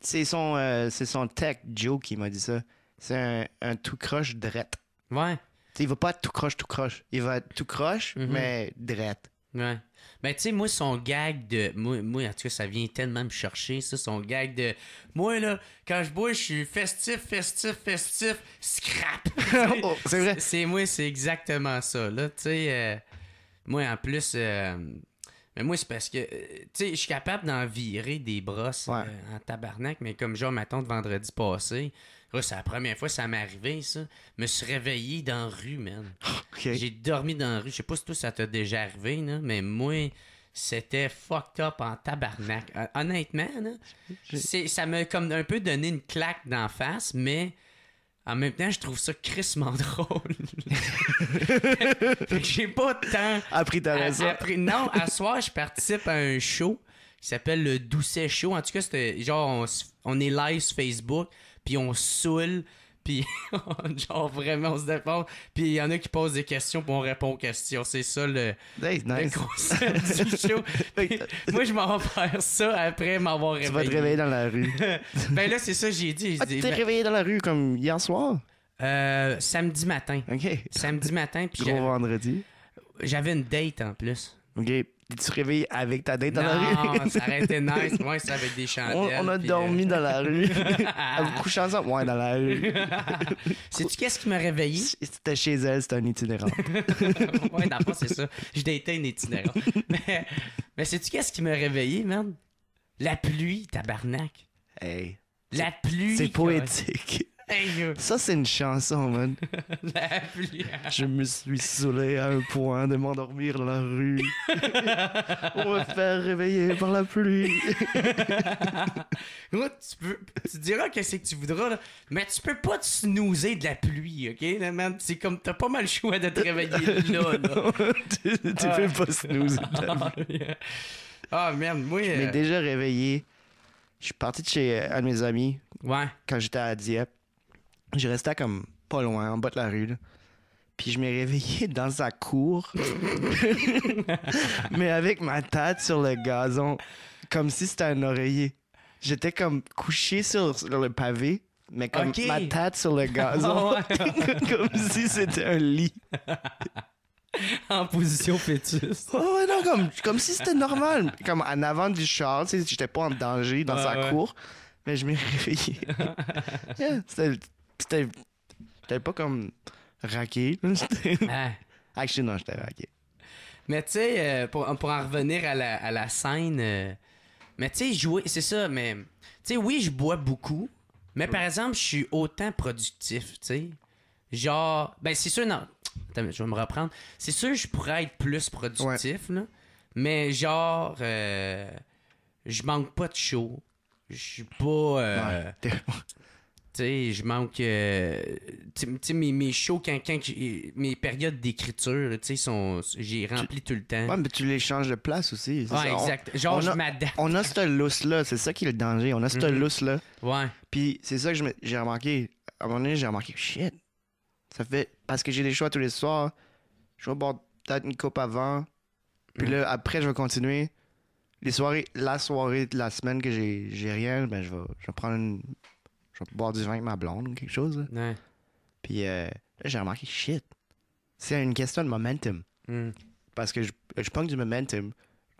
c'est son, euh, c'est son tech, Joe, qui m'a dit ça. C'est un, tout croche drette. Ouais. tu il va pas être tout croche, tout croche. Il va être tout croche, mhm. mais drette. Ouais. Mais, ben, tu sais, moi, son gag de. Moi, moi, en tout cas, ça vient tellement me chercher, ça, son gag de. Moi, là, quand je bois, je suis festif, festif, festif, scrap. Oh, c'est vrai. C'est moi, c'est exactement ça, là, tu sais. Moi, en plus, euh, mais moi, c'est parce que, euh, tu sais, je suis capable d'en virer des brosses euh, en tabarnak, mais comme genre, ma de vendredi passé, c'est la première fois que ça m'est arrivé, ça. Je me suis réveillé dans la rue, man. J'ai dormi dans la rue. Je sais pas si ça t'a déjà arrivé, mais moi, c'était fucked up en tabarnak. Honnêtement, ça m'a comme un peu donné une claque d'en face, mais en même temps, je trouve ça crissement drôle. j'ai pas tant. Appris ta raison. non, à soir, je participe à un show qui s'appelle le Doucet Show. En tout cas, c'était genre, on, est live sur Facebook, puis on saoule puis, genre, vraiment, on se défend. Puis, il y en a qui posent des questions, puis on répond aux questions. C'est ça le, nice, le show. moi, je m'en vais faire ça après m'avoir réveillé. Tu vas te réveiller dans la rue. ben là, c'est ça, j'ai dit. tu ah, t'es ben réveillé dans la rue comme hier soir? Euh, samedi matin. OK. Samedi matin. Puis Gros vendredi. J'avais une date en plus. OK. Tu te réveilles avec ta date dans la rue? Non, ça aurait été nice. Moi, ça avec des chandelles. On, a dormi euh, dans la rue. à vous ensemble? Ouais, dans la rue. Sais-tu qu'est-ce qui m'a réveillé? C'était chez elle, c'était un itinérant. ouais, dans c'est ça. Je un itinérant. mais, mais sais-tu qu'est-ce qui m'a réveillé, man? La pluie, tabarnak. Hey. La pluie. C'est poétique. Ça, c'est une chanson, man. La pluie Je me suis saoulé à un point de m'endormir dans la rue. On te faire réveiller par la pluie. tu, diras qu'est-ce que tu voudras, mais tu peux pas te snoozer de la pluie, OK? c'est comme, t'as pas mal le choix de te réveiller là. là. tu, peux pas snoozer de la ah, pluie. Ah, merde, moi... Je m'ai euh, déjà réveillé. Je suis parti de chez euh, un de mes amis. Ouais. Quand j'étais à Dieppe. Je restais comme pas loin, en bas de la rue. Puis je m'ai réveillé dans sa cour, mais avec ma tête sur le gazon, comme si c'était un oreiller. J'étais comme couché sur, le pavé, mais comme ma tête sur le gazon, comme si c'était un lit. en position fœtus. oh non, comme, comme si c'était normal. Comme en avant du char, j'étais pas en danger dans sa cour, mais je m'ai réveillé. c'était t'es pas comme raqué. Hein? ah. Actually, non, j'étais raqué. Mais tu sais, euh, pour, pour, en revenir à la, scène, euh, mais tu sais, jouer, c'est ça, mais tu sais, oui, je bois beaucoup, mais par exemple, je suis autant productif, tu sais. Genre, ben c'est sûr, non, je vais me reprendre. C'est sûr, je pourrais être plus productif, là, mais genre, euh, je manque pas de show. Je suis pas sais, je manque. Euh, tu mes, mes, shows, mes périodes d'écriture, tu sont. J'ai rempli tout le temps. Ouais, mais tu les changes de place aussi. Ouais, exact. On, Genre, je m'adapte. On a cette lousse-là, c'est ça qui est le danger. On a ce mm-hmm. lousse-là. Ouais. Puis c'est ça que j'ai remarqué. À un moment donné, j'ai remarqué, shit. Ça fait. Parce que j'ai des choix tous les soirs. Je vais boire peut-être une coupe avant. Puis là, mm. après, je vais continuer. Les soirées, la soirée de la semaine que j'ai rien, ben je vais, je vais prendre une je vais boire du vin avec ma blonde ou quelque chose. Puis euh, là, j'ai remarqué, shit, c'est une question de momentum. Hmm. Parce que je, pense que du momentum,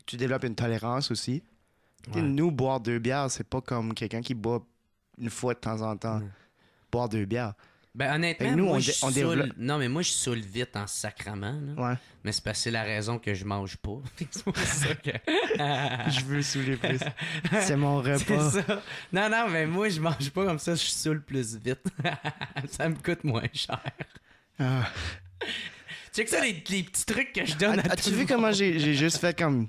tu développes une tolérance aussi. Nous, boire deux bières, c'est pas comme quelqu'un qui boit une fois de temps en temps. Boire deux bières, ben, honnêtement, moi, je on Non, mais moi, je saoule vite en sacrament. Là. Ouais. Mais c'est parce que c'est la raison que je mange pas. c'est pour ça que. je veux saouler plus. C'est mon repas. Ça. Non, non, mais moi, je mange pas comme ça, je saoule plus vite. ça me coûte moins cher. Ah. Tu sais que ça, les, petits trucs que je donne à, ah, As-tu vu comment j'ai juste fait comme.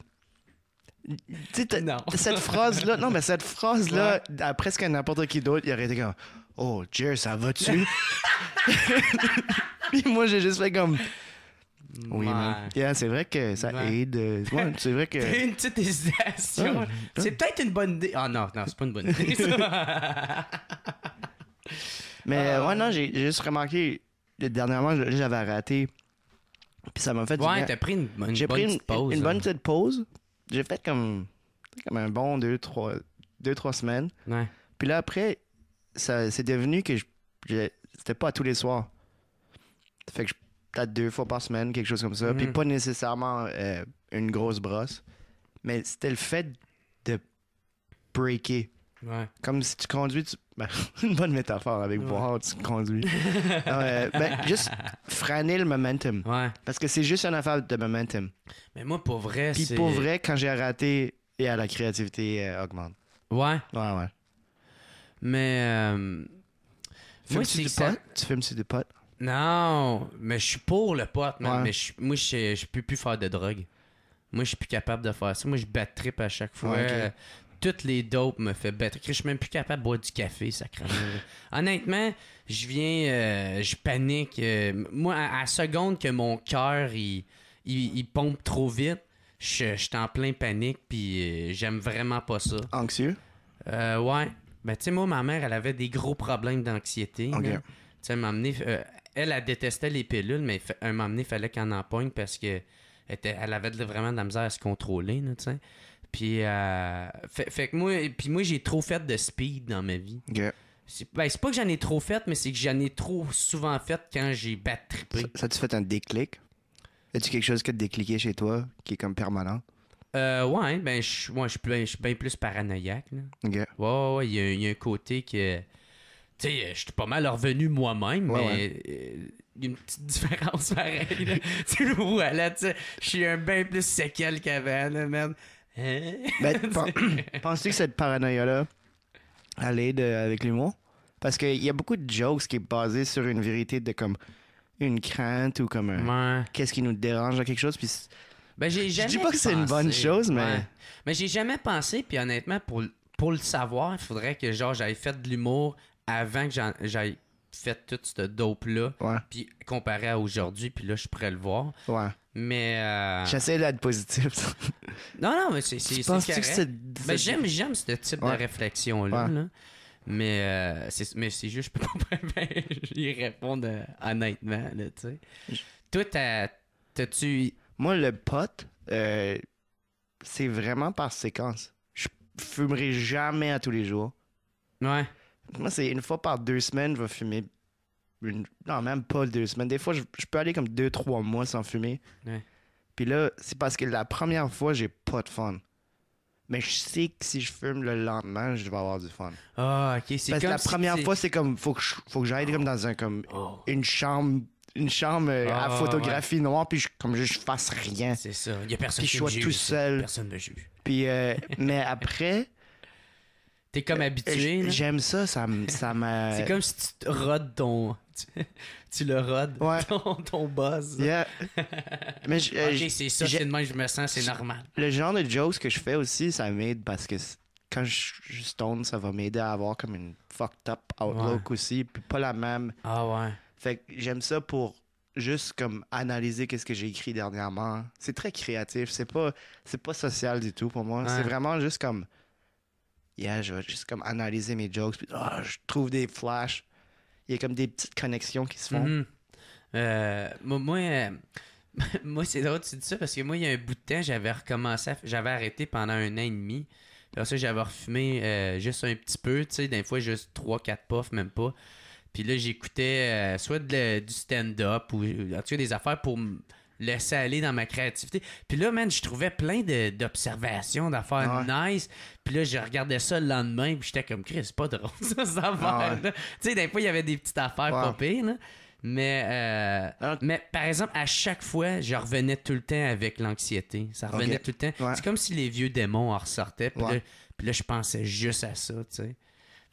Tu sais, cette phrase-là, non, mais cette phrase-là, presque n'importe qui d'autre, il aurait été comme. Oh, Jerry, ça va-tu? Puis moi, j'ai juste fait comme. Oui, mais... Yeah, c'est vrai que ça aide. Euh, c'est vrai que. T'as une petite hésitation. c'est peut-être une bonne idée. Ah oh, non, non, c'est pas une bonne idée. Mais ah. ouais, non, j'ai juste remarqué. Dernièrement, j'avais raté. Puis ça m'a fait. Ouais, t'as pris une, bonne, j'ai pris une, bonne hein. petite pause. J'ai fait comme, un bon 2-3 deux, trois, semaines. Ouais. Puis là, après, c'est devenu que c'était pas tous les soirs. Fait que peut-être deux fois par semaine, quelque chose comme ça. Puis mm. pas nécessairement euh, une grosse brosse, mais c'était le fait de breaker. Ouais. Comme si tu conduis, ben, une bonne métaphore avec ouais. tu conduis. Euh, ben, juste freiner le momentum. Ouais. Parce que c'est juste une affaire de momentum. Mais moi, pour vrai, Puis pour vrai, quand j'ai raté, et à la créativité euh, augmente. Ouais. Ouais, ouais. Mais. Euh, moi, du Tu fumes-tu des potes? Non, mais je suis pour le pot, Mais moi, je peux plus faire de drogue. Moi, je suis plus capable de faire ça. Moi, je bat trip à chaque fois. Euh, toutes les dopes me fait battre. Je suis même plus capable de boire du café, ça craint. Honnêtement, je viens, euh, je panique. Euh, moi, à, seconde que mon cœur il, pompe trop vite, je, suis en plein panique, puis j'aime vraiment pas ça. Anxieux? ouais. Ben, tu sais, moi, ma mère, elle avait des gros problèmes d'anxiété. elle, a euh, détestait les pilules, mais un m'a il fallait qu'elle en empoigne parce que elle avait vraiment de la misère à se contrôler, Puis, euh, fait, moi, puis moi, j'ai trop fait de speed dans ma vie. Ben, c'est, pas que j'en ai trop fait, mais c'est que j'en ai trop souvent fait quand j'ai battu. Ça, tu fait un déclic? As-tu quelque chose qui a décliqué chez toi, qui est comme permanent? Euh, ouais, ben, je suis bien plus paranoïaque. Là. Ouais, ouais, il y, a un côté que. Tu sais, je suis pas mal revenu moi-même, mais. Euh, il y a une petite différence pareille. tu là tu sais, je suis un bien plus séquel qu'avant, là, man. Hein? Ben, pensez que cette paranoïa-là, elle aide avec l'humour? Parce qu'il y a beaucoup de jokes qui sont basés sur une vérité de comme une crainte ou comme un... Qu'est-ce qui nous dérange dans quelque chose, puis ben, je dis pas que c'est une bonne chose, mais. Mais j'ai jamais pensé, puis honnêtement, pour, pour le savoir, il faudrait que j'aille fait de l'humour avant que j'aille fait toute cette dope-là. Puis comparé à aujourd'hui, puis là, je pourrais le voir. Ouais. Mais. Euh, J'essaie d'être positif. non, non, mais c'est. Ben, c'est j'aime, j'aime ce type de réflexion-là. Mais, euh, c'est, mais c'est juste, je peux pas y répondre euh, honnêtement, là, tu sais. Toi, t'as-tu moi, le pot, euh, c'est vraiment par séquence. Je fumerai jamais à tous les jours. Ouais. Moi, c'est une fois par deux semaines, je vais fumer. Une... Non, même pas deux semaines. Des fois, je, peux aller comme deux, trois mois sans fumer. Ouais. Puis là, c'est parce que la première fois, j'ai pas de fun. Mais je sais que si je fume le lendemain, je vais avoir du fun. Ah, ok, c'est Parce que la première fois, c'est comme, faut que j'aille comme dans un, comme, oh. une chambre une chambre euh, à ah, photographie noire, puis comme je, fasse rien. C'est ça. Il y a personne qui je tout seul. Personne me juge. Puis, euh, mais après. T'es comme euh, habitué. J'aime ça, ça, ça C'est comme si tu rodes ton. Tu, le rodes, ton, ton Yeah. mais ok, c'est ça, que je me sens, c'est normal. Le genre de jokes que je fais aussi, ça m'aide parce que quand je, stone, ça va m'aider à avoir comme une fucked up outlook aussi, puis pas la même. Ah ouais. Fait que j'aime ça pour juste comme analyser qu'est-ce que j'ai écrit dernièrement. C'est très créatif, c'est pas c'est pas social du tout pour moi. C'est vraiment juste comme yeah, je vais juste comme analyser mes jokes ah, je trouve des flashs. Il y a comme des petites connexions qui se font. Mhm. Euh, moi, euh, moi, c'est drôle tu dis ça parce que moi il y a un bout de temps, j'avais recommencé j'avais arrêté pendant un an et demi. Puis j'avais refumé euh, juste un petit peu, tu sais, des fois juste 3 4 puffs même pas. Puis là, j'écoutais euh, soit du stand-up ou des affaires pour me laisser aller dans ma créativité. Puis là, man, je trouvais plein d'observations, d'affaires nice. Puis là, je regardais ça le lendemain, puis j'étais comme, Chris, c'est pas drôle, ça, ça va. Tu sais, des fois, il y avait des petites affaires ouais. Mais, euh, ah. mais par exemple, à chaque fois, je revenais tout le temps avec l'anxiété. Ça revenait tout le temps. C'est comme si les vieux démons en ressortaient. puis là, je pensais juste à ça, tu sais.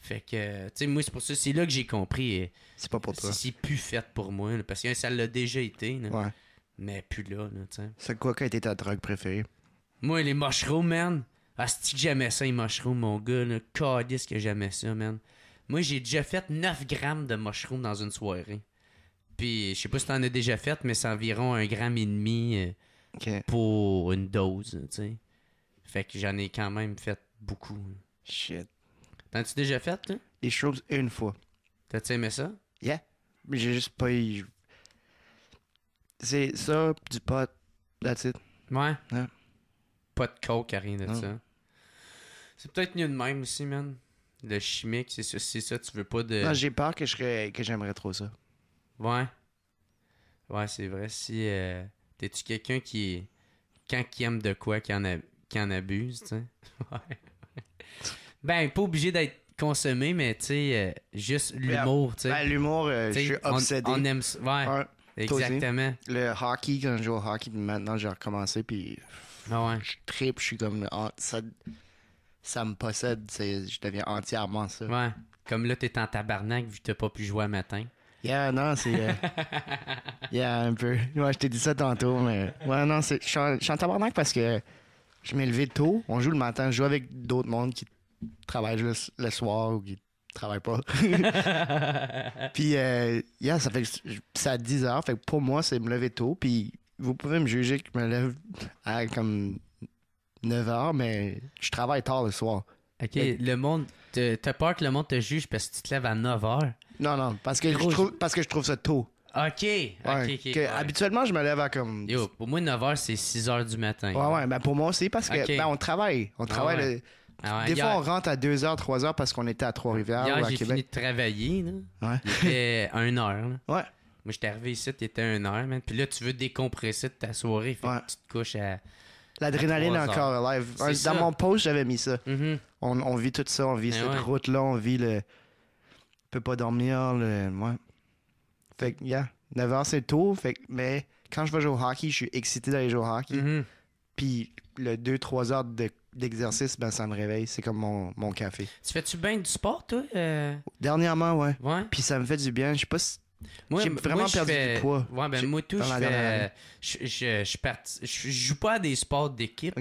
Fait que, euh, tu sais, moi, c'est pour ça, c'est là que j'ai compris. Euh, c'est pas pour toi. C'est plus fait pour moi, parce que ça l'a déjà été. ouais. Mais plus là, là tu sais. C'est quoi qui a été ta drogue préférée? Moi, les mushrooms, man. Asti que j'aimais ça, les mushrooms, mon gars. là. calice que j'aimais ça, man. Moi, j'ai déjà fait 9 grammes de mushrooms dans une soirée. Puis, je sais pas si t'en as déjà fait, mais c'est environ un gramme et demi euh, pour une dose, tu sais. Fait que j'en ai quand même fait beaucoup. Shit. T'en-tu déjà fait, toi? Les choses une fois. T'as-tu aimé ça? Yeah. Mais j'ai juste pas eu. C'est ça, du pot, that's it. Ouais. Pas de coke, rien de ça. C'est peut-être mieux de même aussi, man. Le chimique, c'est ça, tu veux pas de. Non, j'ai peur que je que j'aimerais trop ça. Ouais. Ouais, c'est vrai. Si. Euh, t'es-tu quelqu'un qui. Quand qui aime de quoi, qui en, abuse, tu sais? ouais. Ben, pas obligé d'être consommé, mais tu sais, euh, juste l'humour, tu sais. Ben, l'humour, euh, je suis obsédé. On, aime ça. Ouais. exactement. Le hockey, quand je joue au hockey, maintenant j'ai recommencé, puis ah ouais. je tripe, je suis comme. Ah, ça, ça me possède, je deviens entièrement ça. Ouais. Comme là, t'es en tabarnak vu que t'as pas pu jouer à matin. Yeah, non, c'est. Euh... un peu. Ouais, je t'ai dit ça tantôt, mais. Ouais, non, c'est. Je suis en tabarnak parce que je m'ai levé tôt. On joue le matin. Je joue avec d'autres mondes qui travaille le, le soir ou qui travaille pas. puis, euh, yeah, ça fait c'est à 10 heures. Fait que pour moi, c'est me lever tôt. Puis, vous pouvez me juger que je me lève à comme 9 heures, mais je travaille tard le soir. OK, le monde, t'as peur que le monde te juge parce que tu te lèves à 9 heures? Non, non, parce que, je trouve, parce que je trouve ça tôt. OK. OK, Habituellement, je me lève à comme. Yo, pour moi, 9h, c'est 6h du matin. Ouais, ouais, mais ben, pour moi aussi, parce que ben, on travaille. On travaille. Ah des fois, on rentre à 2h, 3h parce qu'on était à Trois-Rivières ou à Québec. j'ai fini de travailler. Là. Ouais. Il 1h. Ouais. Moi, j'étais arrivé ici, t'étais 1h, Puis là, tu veux décompresser de ta soirée. ouais. tu te couches à... L'adrénaline encore live. Dans mon post, j'avais mis ça. Mm-hmm. on, vit tout ça, on vit ben cette route-là, on vit le. On peut pas dormir, le. Ouais. Fait que, yeah. 9h, c'est tôt. Fait mais quand je vais jouer au hockey, je suis excité d'aller jouer au hockey. Mm-hmm. Puis le 2-3 heures de d'exercice, ben, ça me réveille. C'est comme mon, café. Tu fais-tu bien du sport, toi? Euh? Dernièrement, ouais. Puis ça me fait du bien. Je sais pas si. J'ai vraiment moi, perdu du poids. Ouais, ben, moi, tout, je, fais... je, je, joue pas à des sports d'équipe,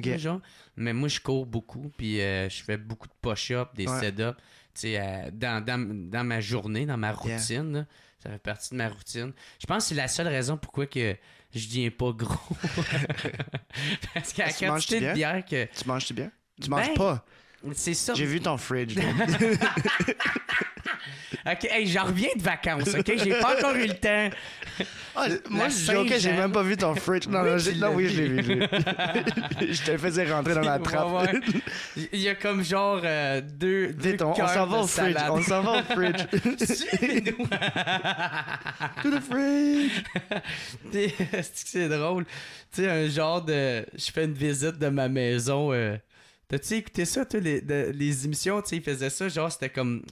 mais moi, je cours beaucoup, puis euh, je fais beaucoup de push up des ouais. ups euh, dans, ma journée, dans ma routine, ça fait partie de ma routine. Je pense que c'est la seule raison pourquoi que je deviens pas gros. Parce qu'à la tu quantité de bière que. Tu manges-tu bien? Tu ben, manges pas. C'est ça. J'ai vu ton fridge. OK, hey, j'en reviens de vacances, OK? J'ai pas encore eu le temps. Ah, moi, je OK, j'ai hein. même pas vu ton fridge. Non, oui, non, oui, je l'ai vu. Je, te faisais rentrer dans la trappe. Il y a comme genre deux. on, s'en va au fridge. On s'en va au fridge. Suivez-nous. to the fridge. c'est drôle. Tu sais, un genre de. Je fais une visite de ma maison. Euh, tu sais écoutez ça, les, les émissions, tu sais, ils faisaient ça, genre, c'était comme...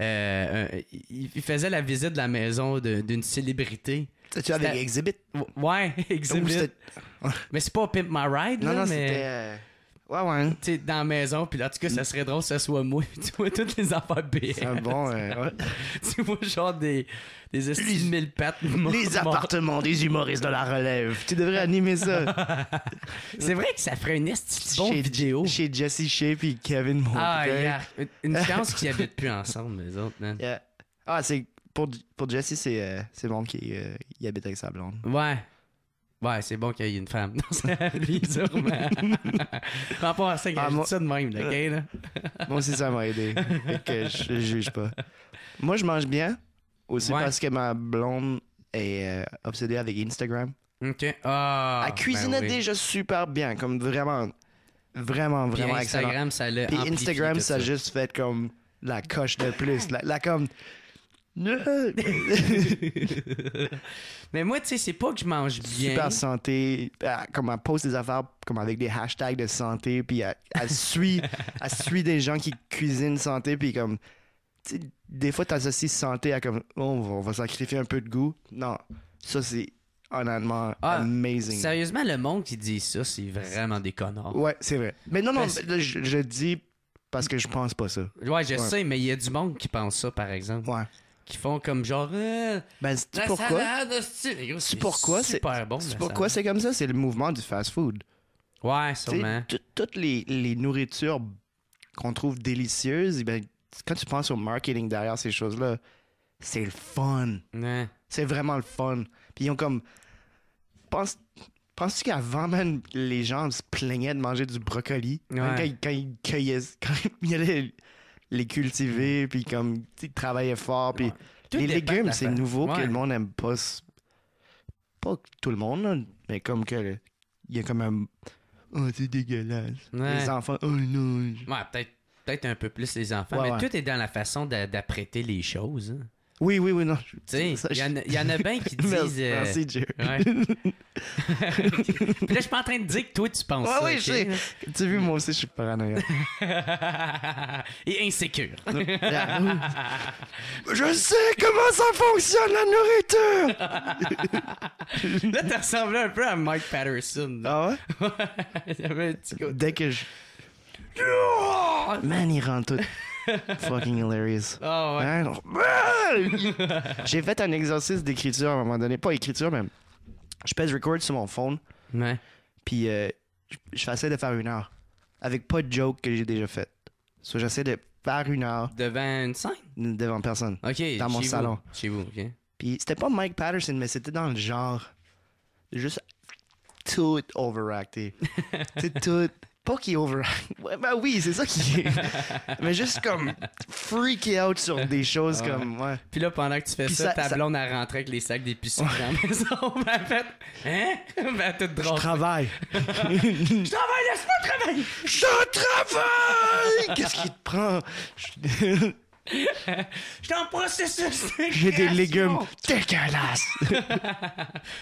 Euh, ils faisaient la visite de la maison d'une célébrité. tu avais Exhibit? Ouais, Exhibit. Mais c'est pas Pimp My Ride, non, là, non, mais... Euh, Ouais, ouais. Tu dans la maison, puis là, en tout cas, ça serait drôle que ça soit moi. tu vois toutes les affaires BS. C'est bon, euh, ouais. tu vois, genre des, des estimes mille pattes. Les appartements des humoristes de la relève. Tu devrais animer ça. C'est vrai que ça ferait une estime chez, vidéo. Chez Jesse Shea puis Kevin Montreuil. Ah, yeah. Une chance qu'ils habitent plus ensemble, les autres, man. Ah, c'est. Pour, pour Jesse, c'est bon euh, qu'il euh, habite avec sa blonde. Ouais. Ouais, c'est bon qu'il y ait une femme dans sa vie, sûrement. Par rapport à ça, ah, moi... ça de même, là, Moi aussi, ça m'a aidé. que je juge pas. Moi, je mange bien. Aussi parce que ma blonde est euh, obsédée avec Instagram. OK. Ah. Elle cuisinait ben déjà super bien, comme vraiment, vraiment, vraiment Puis Instagram, excellent. Ça Puis Instagram, ça a juste fait comme la coche de plus. la comme mais moi, tu sais, c'est pas que je mange bien. Super santé, comme elle poste des affaires comme avec des hashtags de santé, puis elle, suit, elle suit des gens qui cuisinent santé, puis comme. Des fois, t'associes santé à comme, oh, on va sacrifier un peu de goût. Non, ça, c'est honnêtement ah, amazing. Sérieusement, le monde qui dit ça, c'est vraiment des connards. Ouais, c'est vrai. Mais non, non, je, dis parce que je pense pas ça. Ouais, je sais, mais il y a du monde qui pense ça, par exemple. Ouais qui font comme genre. Euh, ben, c'est pourquoi? C'est pourquoi? C'est pourquoi c'est comme ça? C'est le mouvement du fast-food. Ouais, sûrement. Toutes les, les nourritures qu'on trouve délicieuses, eh ben, quand tu penses au marketing derrière ces choses-là, c'est le fun. C'est vraiment le fun. Puis ils ont comme. Pense, Penses-tu qu'avant, même, les gens se plaignaient de manger du brocoli? quand, ils, quand, quand, allaient les cultiver, mm. puis comme, travailler fort. Puis les légumes, c'est nouveau que le monde aime pas. Pas tout le monde, mais comme que. Il y a comme un. Oh, c'est dégueulasse. Les enfants, oh non. Ouais, peut-être peut-être un peu plus les enfants, mais tout est dans la façon d'apprêter les choses. Hein. Oui, oui, oui, non. Tu sais, il y, en a bien qui disent. Merci, Dieu. Ouais. Puis là, je suis pas en train de dire que toi, tu penses. Ouais, ça, oui, Tu as vu, moi aussi, je suis paranoïaque. Et insécure. je sais comment ça fonctionne, la nourriture. là, tu ressembles un peu à Mike Patterson. Là. Ah ouais? Dès que je. Man, il rend tout. Fucking hilarious. Oh, J'ai fait un exercice d'écriture à un moment donné. Pas écriture, mais je pèse record sur mon phone. Ouais. Puis euh, je j'essaie de faire une heure. Avec pas de joke que j'ai déjà fait. Soit j'essaie de faire une heure. Devant une scène? Devant personne. OK. Dans mon salon. Chez vous, Puis c'était pas Mike Patterson, mais c'était dans le genre. Juste tout overacté. tout pas qui overhype. Ouais, ben oui, c'est ça qui est. mais juste comme freaky out sur des choses comme. Ouais. Puis là, pendant que tu fais ça, ta blonde, a rentré avec les sacs d'épicerie dans la maison. ben, fait. Hein? Ben, toute drôle. Je travaille. je travaille, laisse-moi travailler. Je travaille! Qu'est-ce qui te prend? Je... suis en processus. J'ai des légumes dégueulasses.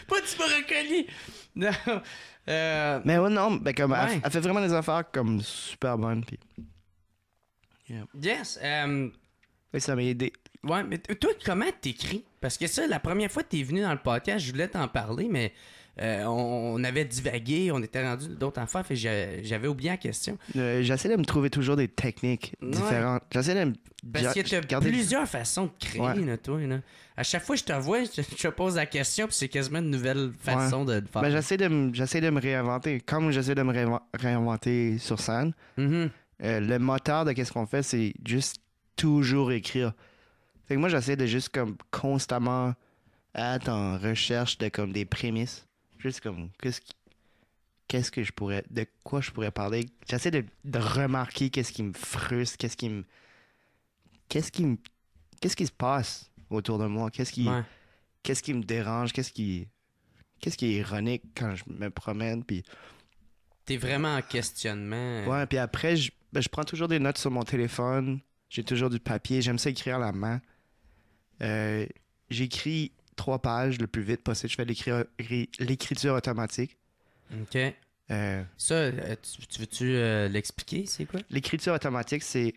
pas du brocoli. Euh, mais ouais, non, ben, Elle, fait vraiment des affaires comme super bonnes. Yes. Euh, ça m'a aidé. Ouais, mais toi, comment t'écris? Parce que ça, la première fois que t'es venu dans le podcast, je voulais t'en parler, mais euh, on, avait divagué, on était rendu d'autres enfants, fait j'avais oublié la question. Euh, j'essaie de me trouver toujours des techniques différentes. J'essaie de me... Parce que tu plusieurs façons de créer, toi. À chaque fois que je te vois, je te pose la question, puis c'est quasiment une nouvelle façon de, faire. Ben, j'essaie de, me réinventer. Comme j'essaie de me réinventer sur scène, mm-hmm. euh, le moteur de qu'est-ce qu'on fait, c'est juste toujours écrire. Fait que moi, j'essaie de juste comme constamment être en recherche de comme des prémices Juste comme, qu'est-ce Qu'est-ce que je pourrais, de quoi je pourrais parler? J'essaie de, remarquer qu'est-ce qui me frustre, qu'est-ce qui me, qu'est-ce qui me, qu'est-ce qui se passe autour de moi, qu'est-ce qui, qu'est-ce qui me dérange, qu'est-ce qui, qu'est-ce qui est ironique quand je me promène, puis. T'es vraiment en questionnement. Ouais, puis après, je, ben, prends toujours des notes sur mon téléphone. J'ai toujours du papier. J'aime ça écrire à la main. Euh, j'écris trois pages le plus vite possible. Je fais l'écriture automatique. OK. Euh, ça, euh, tu, veux-tu euh, l'expliquer, c'est quoi? L'écriture automatique, c'est...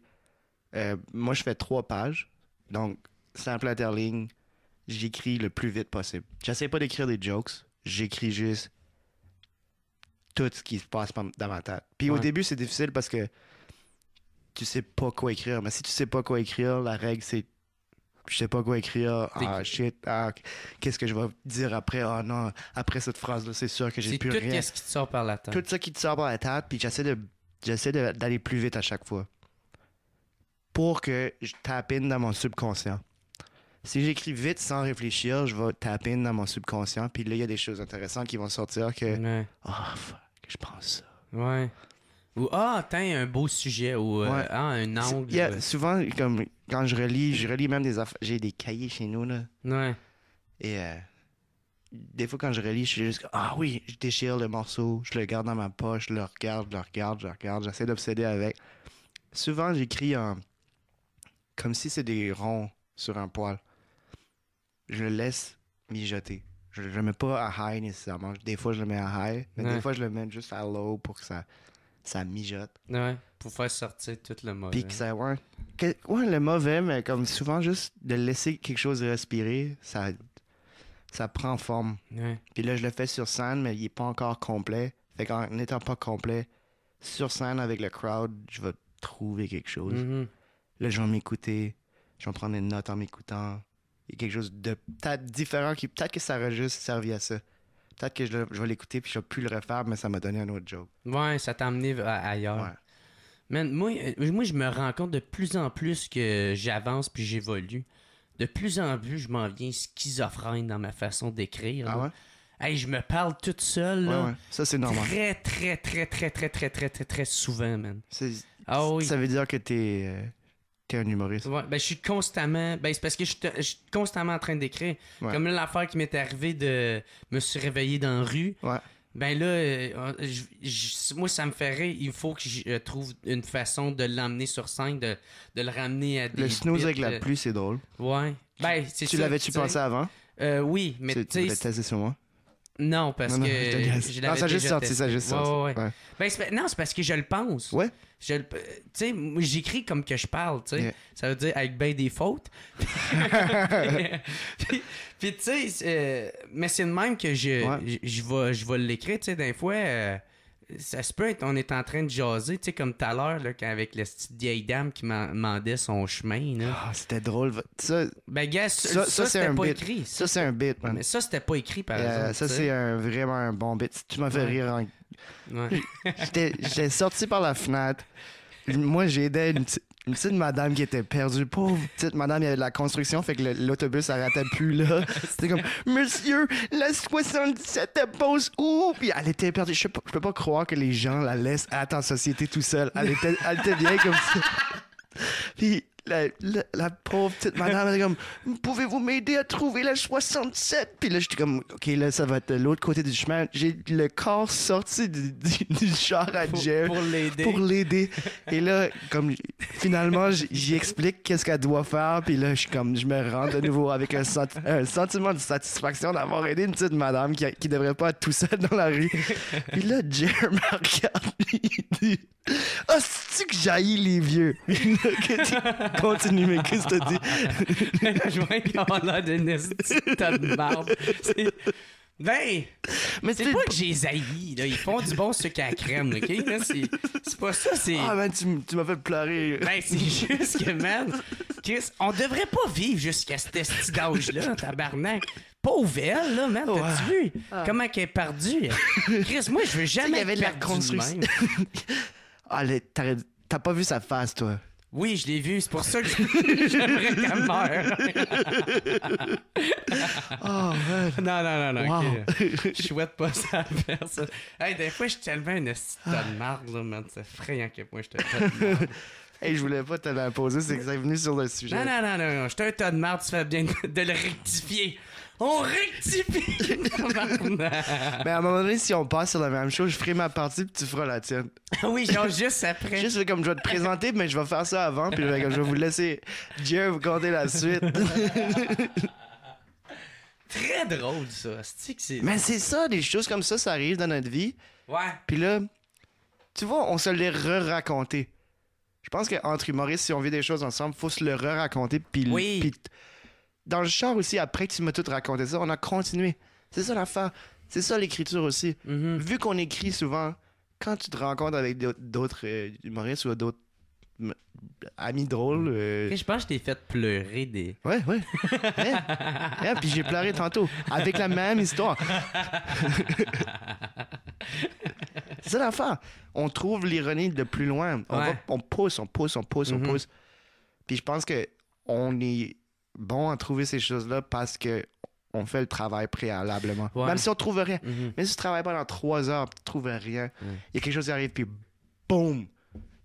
moi, je fais trois pages. Donc, simple interligne, j'écris le plus vite possible. J'essaie pas d'écrire des jokes. J'écris juste tout ce qui se passe dans ma tête. Puis au début, c'est difficile parce que tu sais pas quoi écrire. Mais si tu sais pas quoi écrire, la règle, c'est je sais pas quoi écrire. Ah shit, ah, qu'est-ce que je vais dire après? Ah non, après cette phrase-là, c'est sûr que j'ai plus rien. Tout ce qui te sort par la tête. Tout ça qui te sort par la tête, puis j'essaie de d'aller plus vite à chaque fois. Pour que je tapine dans mon subconscient. Si j'écris vite sans réfléchir, je vais taper dans mon subconscient, puis là, il y a des choses intéressantes qui vont sortir que. Oh, fuck, je pense ça. Ouais. Ou ah, t'as un beau sujet, ou euh, ah, un angle. souvent, comme quand je relis, je relis même des affaires. J'ai des cahiers chez nous, là. Ouais. Et euh, des fois, quand je relis, je suis juste Ah oui, je déchire le morceau, je le garde dans ma poche, je le regarde, je le regarde, je le regarde, j'essaie d'obséder avec. Souvent, j'écris comme si c'était des ronds sur un poil. Je le laisse mijoter. Je le mets pas à high nécessairement. Des fois, je le mets à high, mais des fois, je le mets juste à low pour que ça ça mijote. pour faire sortir tout le mauvais. Puis que ça, ouais, le mauvais, mais comme souvent, juste de laisser quelque chose respirer, ça, ça prend forme. Ouais. Puis là, je le fais sur scène, mais il est pas encore complet. Fait qu'en n'étant pas complet, sur scène avec le crowd, je vais trouver quelque chose. Mm-hmm. Là, je vais m'écouter, je vais prendre des notes en m'écoutant. Il y a quelque chose de peut-être différent qui, peut-être que ça aurait juste servi à ça peut-être que je, vais l'écouter puis je vais plus le refaire, mais ça m'a donné un autre joke. Ouais, ça t'a amené ailleurs. Ouais. Man, euh, moi, je me rends compte de plus en plus que j'avance puis j'évolue. De plus en plus, je m'en viens schizophrène dans ma façon d'écrire. Ah ouais? Hey, je me parle toute seule. Ça, c'est normal. Très, très, très, très, très, très, très, très, très souvent, man. Ah oui. Ça veut dire que tu t'es euh, un humoriste. ben, je suis constamment. Ben, c'est parce que je suis constamment en train d'écrire. Comme l'affaire qui m'est arrivée de me suis réveillé dans la rue. Ben là, euh, moi, ça me ferait. Il faut que je euh, trouve une façon de l'emmener sur scène, de, le ramener à Le snooze avec la euh, pluie, c'est drôle. Ouais. Ben, tu l'avais-tu pensé avant? oui, mais tu sais. sur moi? Non, parce que non, ça juste sorti, ça juste sorti. non, c'est parce que je le pense. Ouais. Euh, tu sais, j'écris comme que je parle, tu sais. Ça veut dire avec ben des fautes. puis, tu sais, euh, mais c'est de même que je, vais, l'écrire, tu sais, d'un fois... Euh, ça se peut être, on est en train de jaser, tu sais, comme tout à l'heure, avec la petite vieille dame qui demandait son chemin. Ah, c'était drôle. Ça, ben, ça, c'était pas écrit. Ça, c'est un bit, man. Mais ça, c'était pas écrit, par euh, exemple. Ça, c'est un, vraiment un bon bit. Tu m'as fait rire J'étais sorti par la fenêtre moi, j'aidais une, une petite madame qui était perdue. Pauvre petite madame, il y avait de la construction, fait que l'autobus arrêtait plus, là. C'était comme, monsieur, la 77 elle pose où? Puis elle était perdue. Je, peux pas croire que les gens la laissent à ta société tout seul. Elle était, elle était bien comme ça. Puis la, la, pauvre petite madame, elle est comme Pouvez-vous m'aider à trouver la 67 Puis là, j'étais comme Ok, là, ça va être l'autre côté du chemin. J'ai le corps sorti du, char à Jerry pour, l'aider. Et là, comme finalement, j'explique qu'est-ce qu'elle doit faire. Puis là, je, comme, je me rends de nouveau avec un, sentiment de satisfaction d'avoir aidé une petite madame qui, qui devrait pas être tout seule dans la rue. Puis là, Jerry me regarde. Ah, c'est-tu que j'haïs les vieux? Continue, mais qu'est-ce que t'as dit? je vois qu'on a l'air d'une tas de barbe. Ben! Mais c'est pas que j'ai haïs, là. Ils font du bon sucre à la crème, OK? C'est pas ça, c'est... Ah, ben, tu, tu m'as fait pleurer. Ben, c'est juste que, man, Chris, on devrait pas vivre jusqu'à cet âge-là, tabarnak. Pauvre elle, là, man, t'as-tu vu? Ah. Comment qu'elle est perdue? Chris, moi, je veux jamais tu sais, y de la construction. Allez, t'as pas vu sa face, toi. Oui, je l'ai vu, c'est pour ça que j'aimerais qu'elle meure. oh, man. Non, non, non, non. chouette Je pas ça à personne. Hey, des fois, je suis tellement une tonne de marde, là, C'est effrayant à quel point je te fais Hey, je voulais pas te poser c'est que est venu sur le sujet. Non, non, non, non, non. je un tas de marde, tu fais bien de le rectifier. On rectifie! Mais ben, à un moment donné, si on passe sur la même chose, je ferai ma partie puis tu feras la tienne. Ah oui, genre juste après. Juste comme je vais te présenter, mais je vais faire ça avant puis je vais vous laisser Dieu vous compter la suite. Très drôle ça. C'est Mais c'est ça, des choses comme ça, ça arrive dans notre vie. Ouais. Puis là, tu vois, on se les re-raconter. Je pense qu'entre humoristes, si on vit des choses ensemble, faut se le re-raconter puis oui dans le char aussi, après que tu m'as tout raconté ça, on a continué. C'est ça l'affaire. C'est ça l'écriture aussi. Mhm. Vu qu'on écrit souvent, quand tu te rencontres avec d'autres euh, humoristes ou d'autres amis drôles. Euh, je pense que je t'ai fait pleurer des. Ouais, ouais. puis j'ai pleuré tantôt. Avec la même histoire. C'est ça l'affaire. On trouve l'ironie de plus loin. On, on pousse, on pousse, on pousse, on mhm. pousse. Puis je pense que on est bon à trouver ces choses-là parce que on fait le travail préalablement. Même si on trouve rien. Même si tu travailles pendant trois heures tu trouves rien, il y a quelque chose qui arrive, puis boum!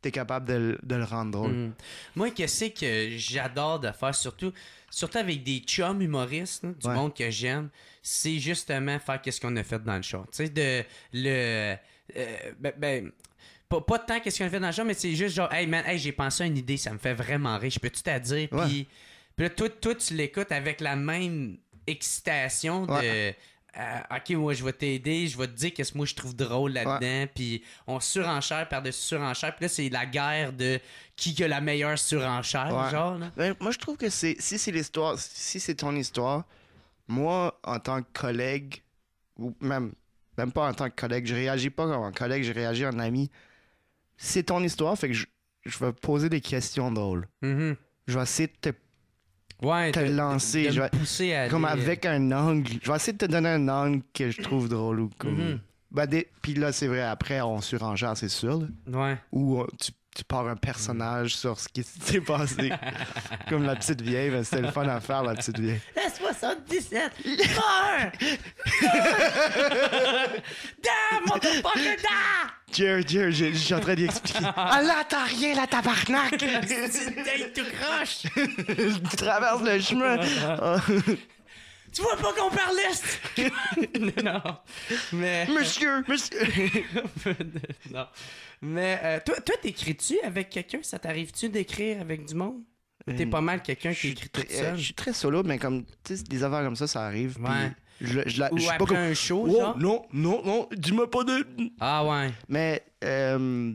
Tu es capable de, le rendre drôle. Mhm. Moi, qu'est-ce que j'adore de faire, surtout, surtout avec des chums humoristes, du monde que j'aime, c'est justement faire qu'est-ce qu'on a fait dans le show. Tu sais, de le... Euh, ben, ben, pas, tant qu'est-ce qu'on a fait dans le show, mais c'est juste genre, hey man, hey, j'ai pensé à une idée, ça me fait vraiment rire, je peux-tu te dire? Puis puis là, toi, toi tu l'écoutes avec la même excitation de. Euh, ok, moi, je vais t'aider, je vais te dire qu'est-ce que moi je trouve drôle là-dedans, puis on surenchère par de surenchère, puis là, c'est la guerre de qui a la meilleure surenchère, genre. Ben, moi, je trouve que c'est si c'est l'histoire, si c'est ton histoire, moi, en tant que collègue, ou même, même pas en tant que collègue, je réagis pas comme un collègue, je réagis en ami. C'est ton histoire, fait que je, je vais poser des questions drôles. Mm-hmm. Je vais essayer de te ouais, te lancer. comme avec euh, un angle. Je vais essayer de te donner un angle que je trouve drôle ou cool. Mm-hmm. Bah, puis là, c'est vrai, après, on range c'est sûr. Ouais. Ou euh, tu tu pars un personnage sur ce qui s'est passé. Comme la petite vieille, ben, c'était le fun à faire, la petite vieille. La 77 meurs! Damn, motherfucker, damn! Dieu, Dieu, je, suis en train d'y expliquer. Ah là, t'as rien, la tabarnak! Tu tout croche! Tu traverses le chemin! Tu vois pas qu'on parle Non. Mais. Euh, Monsieur! Monsieur! non. Mais euh, toi, t'écris-tu avec quelqu'un? Ça t'arrive-tu d'écrire avec du monde? T'es euh, pas mal quelqu'un qui écrit tout seul. je suis très solo, mais comme, tu sais, des affaires comme ça, ça arrive. Ouais. Je, je, Ou je suis pas comme... un show, oh, Non, non, non, dis-moi pas de... Ah ouais. Mais, euh,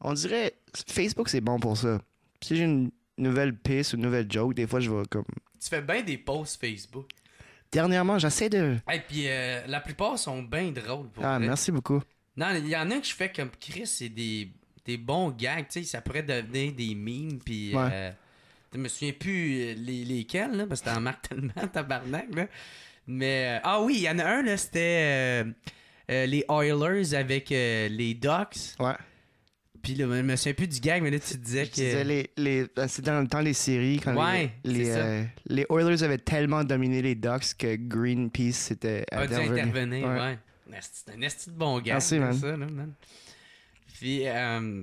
on dirait, Facebook, c'est bon pour ça. Si j'ai une nouvelle piste, ou nouvelle joke. Des fois, je vais comme. Tu fais bien des posts Facebook. Dernièrement, j'essaie de. Et puis euh, la plupart sont bien drôles. ah, merci beaucoup. Non, il y en a que je fais comme Chris, c'est des, bons gags, tu sais, ça pourrait devenir des memes, puis. ne euh, me souviens plus euh, lesquels, parce que t'en marques tellement, tabarnak, là. Mais. ah oui, il y en a un, là, c'était. les Oilers avec les Ducks. Ouais. Puis là, je me souviens plus du gag, mais là, tu disais que. C'était les, les, ben, c'est dans, temps les séries, quand les, euh, les, Oilers avaient tellement dominé les Ducks que Greenpeace était. A ah, intervenir, ouais. un esti de bon gars. Merci, man. Puis. Euh,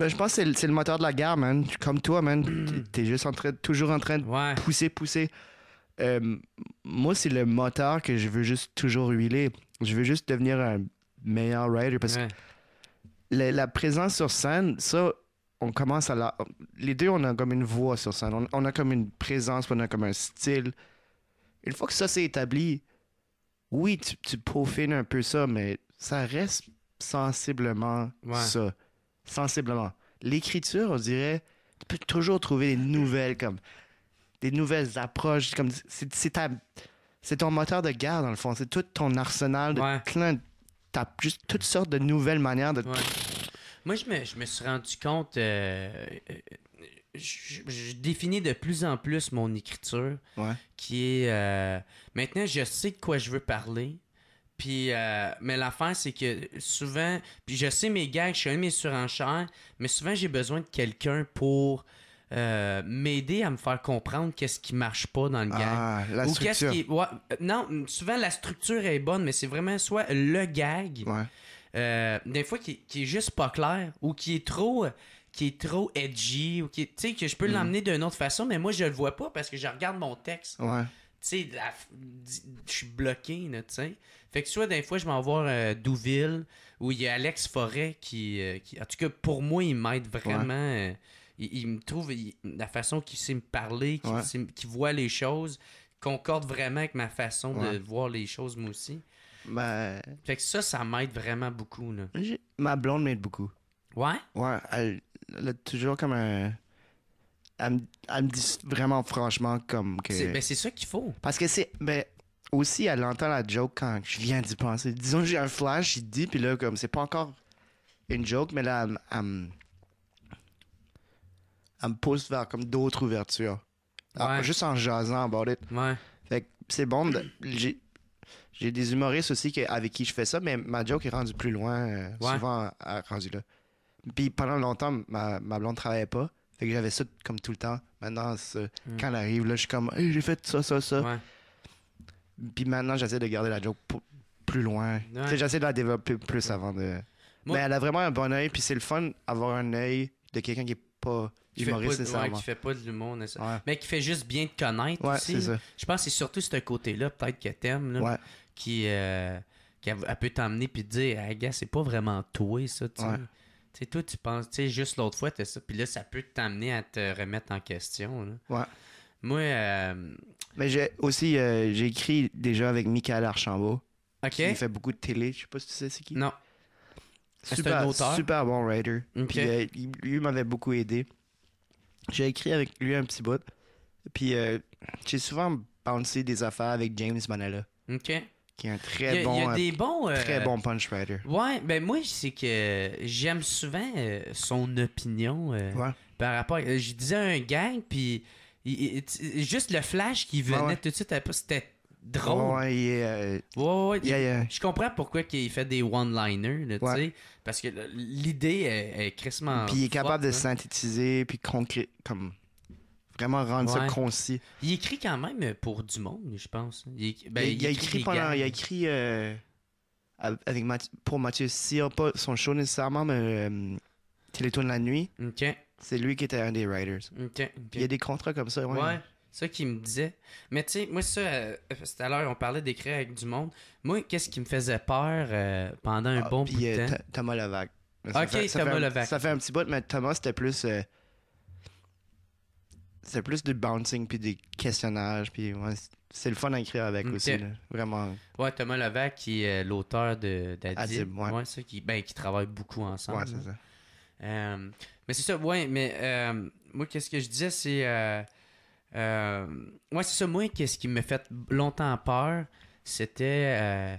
ben, je pense que c'est, le moteur de la guerre, man. Comme toi, man. T'es juste en train, toujours en train de pousser, pousser. Euh, moi, c'est le moteur que je veux juste toujours huiler. Je veux juste devenir un meilleur rider parce que la, présence sur scène, ça, on commence à la. Les deux, on a comme une voix sur scène. On, a comme une présence, on a comme un style. Une fois que ça s'est établi, oui, tu, tu, peaufines un peu ça, mais ça reste sensiblement ça. Sensiblement. L'écriture, on dirait, tu peux toujours trouver des nouvelles comme des nouvelles approches. Comme c'est, ton moteur de guerre, dans le fond. C'est tout ton arsenal de plein de T'as juste toutes sortes de nouvelles manières de. Moi, je me, je me, suis rendu compte. Euh, euh, je, définis de plus en plus mon écriture. Qui est. Euh, maintenant, je sais de quoi je veux parler. Puis, mais l'affaire, c'est que souvent. Puis je sais mes gags, je suis un de mes surenchères. Mais souvent, j'ai besoin de quelqu'un pour euh, m'aider à me faire comprendre qu'est-ce qui marche pas dans le ah, gag. Ou quest qui. Euh, non, souvent la structure est bonne, mais c'est vraiment soit le gag. Euh, des fois qui, est juste pas clair ou qui est trop qui est trop edgy ou qui tu sais que je peux mm. l'emmener d'une autre façon mais moi je le vois pas parce que je regarde mon texte tu sais, je suis bloqué, tu sais. Fait que soit des fois, je m'en vais voir Douville, ou il y a Alex Forêt qui, En tout cas, pour moi, il m'aide vraiment il, me trouve la façon qu'il sait me parler, qu'il voit les choses, concorde vraiment avec ma façon de voir les choses, moi aussi. Ben... Fait que ça, ça m'aide vraiment beaucoup. Ma blonde m'aide beaucoup. Ouais? Ouais, elle, a toujours comme un. Elle me, dit vraiment franchement comme que. C'est, ben c'est ça qu'il faut. Parce que c'est. Mais ben, aussi, elle entend la joke quand je viens d'y penser. Disons, j'ai un flash, il dit, puis là, comme c'est pas encore une joke, mais là, elle, elle me pousse vers comme d'autres ouvertures. Juste en jasant about it. Ouais. Fait que c'est bon. j'ai, des humoristes aussi avec qui je fais ça, mais ma joke est rendue plus loin, euh, ouais. souvent rendue là. Puis pendant longtemps, ma, ma blonde travaillait pas. Fait que j'avais ça comme tout le temps. Maintenant, hmm. quand elle arrive, là, je suis comme, j'ai fait ça, ça, ça. Puis maintenant, j'essaie de garder la joke plus loin. J'essaie de la développer plus avant de. Mais elle a vraiment un bon œil, puis c'est le fun d'avoir un œil de quelqu'un qui est pas qui fait pas, de l'humour Mais qui fait juste bien te connaître Je pense que c'est surtout ce côté-là, peut-être, que t'aimes, qui, euh, qui peut t'emmener puis te dire, ah, gars, c'est pas vraiment toi, ça, tu sais. toi, tu penses, tu sais, juste l'autre fois, t'es ça. Puis là, ça peut t'amener à te remettre en question. Ouais. Moi. Euh, mais j'ai aussi, euh, j'ai écrit déjà avec Michael Archambault. Qui fait beaucoup de télé. Je sais pas si tu sais c'est qui. Non. Super, super bon writer. Puis, euh, lui m'avait beaucoup aidé. J'ai écrit avec lui un petit bout. Puis euh, j'ai souvent pensé des affaires avec James Manella. Qui est un très bon. très bon punch writer. Ouais, ben moi, c'est que j'aime souvent euh, son opinion par rapport. je disais un gang, puis. juste le flash qui venait tout de suite c'était drôle. Euh, ouais, ouais, ouais Je comprends pourquoi il fait des one-liners, tu sais. Parce que l'idée est, est Puis il est capable de hein. synthétiser, puis concret, comme vraiment rendre ça concis. Il écrit quand même pour du monde, je pense. Il, a écrit, pendant, il a écrit euh, avec pour Mathieu Cyr, pas son show nécessairement, mais euh, la nuit. C'est lui qui était un des writers. Il y a des contrats comme ça, ouais ça qu'il me disait. Mais tu sais, moi, ça, euh, tout à l'heure, on parlait d'écrire avec du monde. Moi, qu'est-ce qui me faisait peur euh, pendant un ah, bon bout de euh, temps? Thomas Levac. ok, Thomas Ça fait un petit bout, mais Thomas, c'était plus. c'est c'était plus du bouncing puis des questionnages. Puis c'est le fun d'écrire avec aussi. Vraiment. Ouais, Thomas Levac, qui est l'auteur d'Adib. moi, ça, qui, ben, qui travaille beaucoup ensemble. Ouais, c'est ça. mais c'est ça, ouais, mais moi, qu'est-ce que je disais, c'est moi euh, c'est ça. Moi, qu'est-ce qui me fait longtemps peur, c'était euh,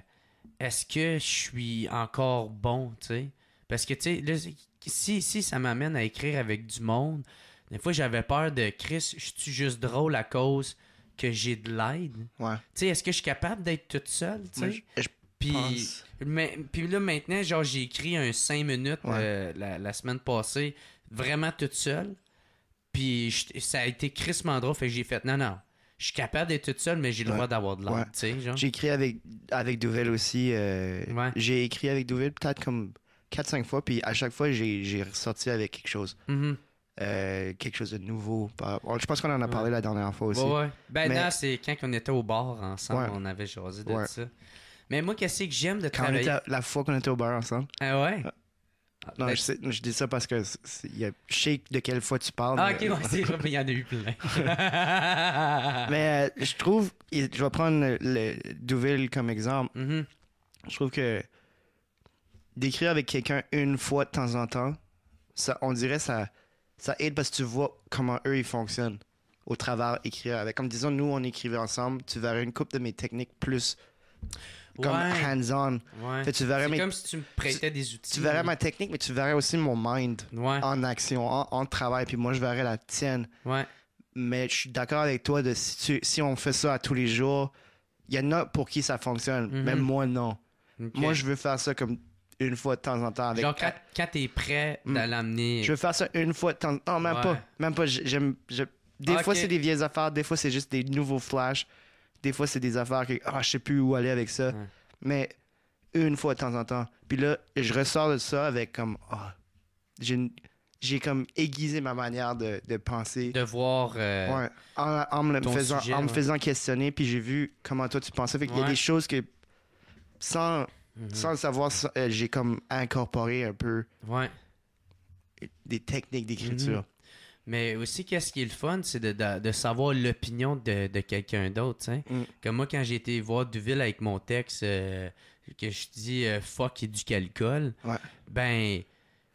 est-ce que je suis encore bon, tu sais? Parce que, tu sais, si, si ça m'amène à écrire avec du monde, des fois, j'avais peur de Chris, je suis juste drôle à cause que j'ai de l'aide. Tu sais, est-ce que je suis capable d'être toute seule, tu sais? Puis, puis là, maintenant, genre, j'ai écrit un 5 minutes euh, la, la, semaine passée, vraiment toute seule. Puis ça a été Chris Mandra, fait j'ai fait non, non, je suis capable d'être toute seule, mais j'ai le droit d'avoir de tu sais. J'ai écrit avec, avec aussi. Euh, j'ai écrit avec Douville peut-être comme 4-5 fois, puis à chaque fois, j'ai ressorti avec quelque chose. Mm-hmm. Euh, quelque chose de nouveau. Je pense qu'on en a parlé la dernière fois aussi. Ben Mais... c'est quand on était au bar ensemble, on avait choisi de ça. Mais moi, qu'est-ce que j'aime de travailler... La fois qu'on était au bar ensemble. Ah ouais? Ah, non, ben, je, dis ça parce que je sais de quelle fois tu parles. Ah, ok, vrai, mais il y en a eu plein. mais euh, je trouve, je vais prendre le, Douville comme exemple. Mm-hmm. Je trouve que d'écrire avec quelqu'un une fois de temps en temps, ça, on dirait ça, ça aide parce que tu vois comment eux ils fonctionnent au travers écrire avec. Comme disons, nous on écrivait ensemble, tu verrais une coupe de mes techniques plus comme hands-on. C'est comme si tu me prêtais des outils. Tu verrais ma technique, mais tu verrais aussi mon mind en action, en, travail, puis moi, je verrais la tienne. Mais je suis d'accord avec toi de si, si on fait ça à tous les jours, il y en a pour qui ça fonctionne. Même mm-hmm. moi, non. Moi, je veux faire ça comme une fois de temps en temps. Avec Genre, quand, tu t'es prêt à mm. l'amener. Je veux faire ça une fois de temps en temps. Non, même pas. Même pas. Des ah, fois, c'est des vieilles affaires. Des fois, c'est juste des nouveaux flashs. Des fois, c'est des affaires que ah, je sais plus où aller avec ça. Mais une fois de temps en temps. Puis là, je ressors de ça avec comme ah, j'ai comme aiguisé ma manière de, penser. De voir. Euh, en, me faisant, en me faisant questionner, puis j'ai vu comment toi tu pensais. Il y a des choses que, sans, mm-hmm. sans le savoir, euh, j'ai comme incorporé un peu des techniques d'écriture. Mm-hmm. Mais aussi, qu'est-ce qui est le fun, c'est de, savoir l'opinion de, quelqu'un d'autre. Mm. Comme moi, quand j'ai été voir Duville avec mon texte, euh, que je dis euh, fuck et du calcul, ben,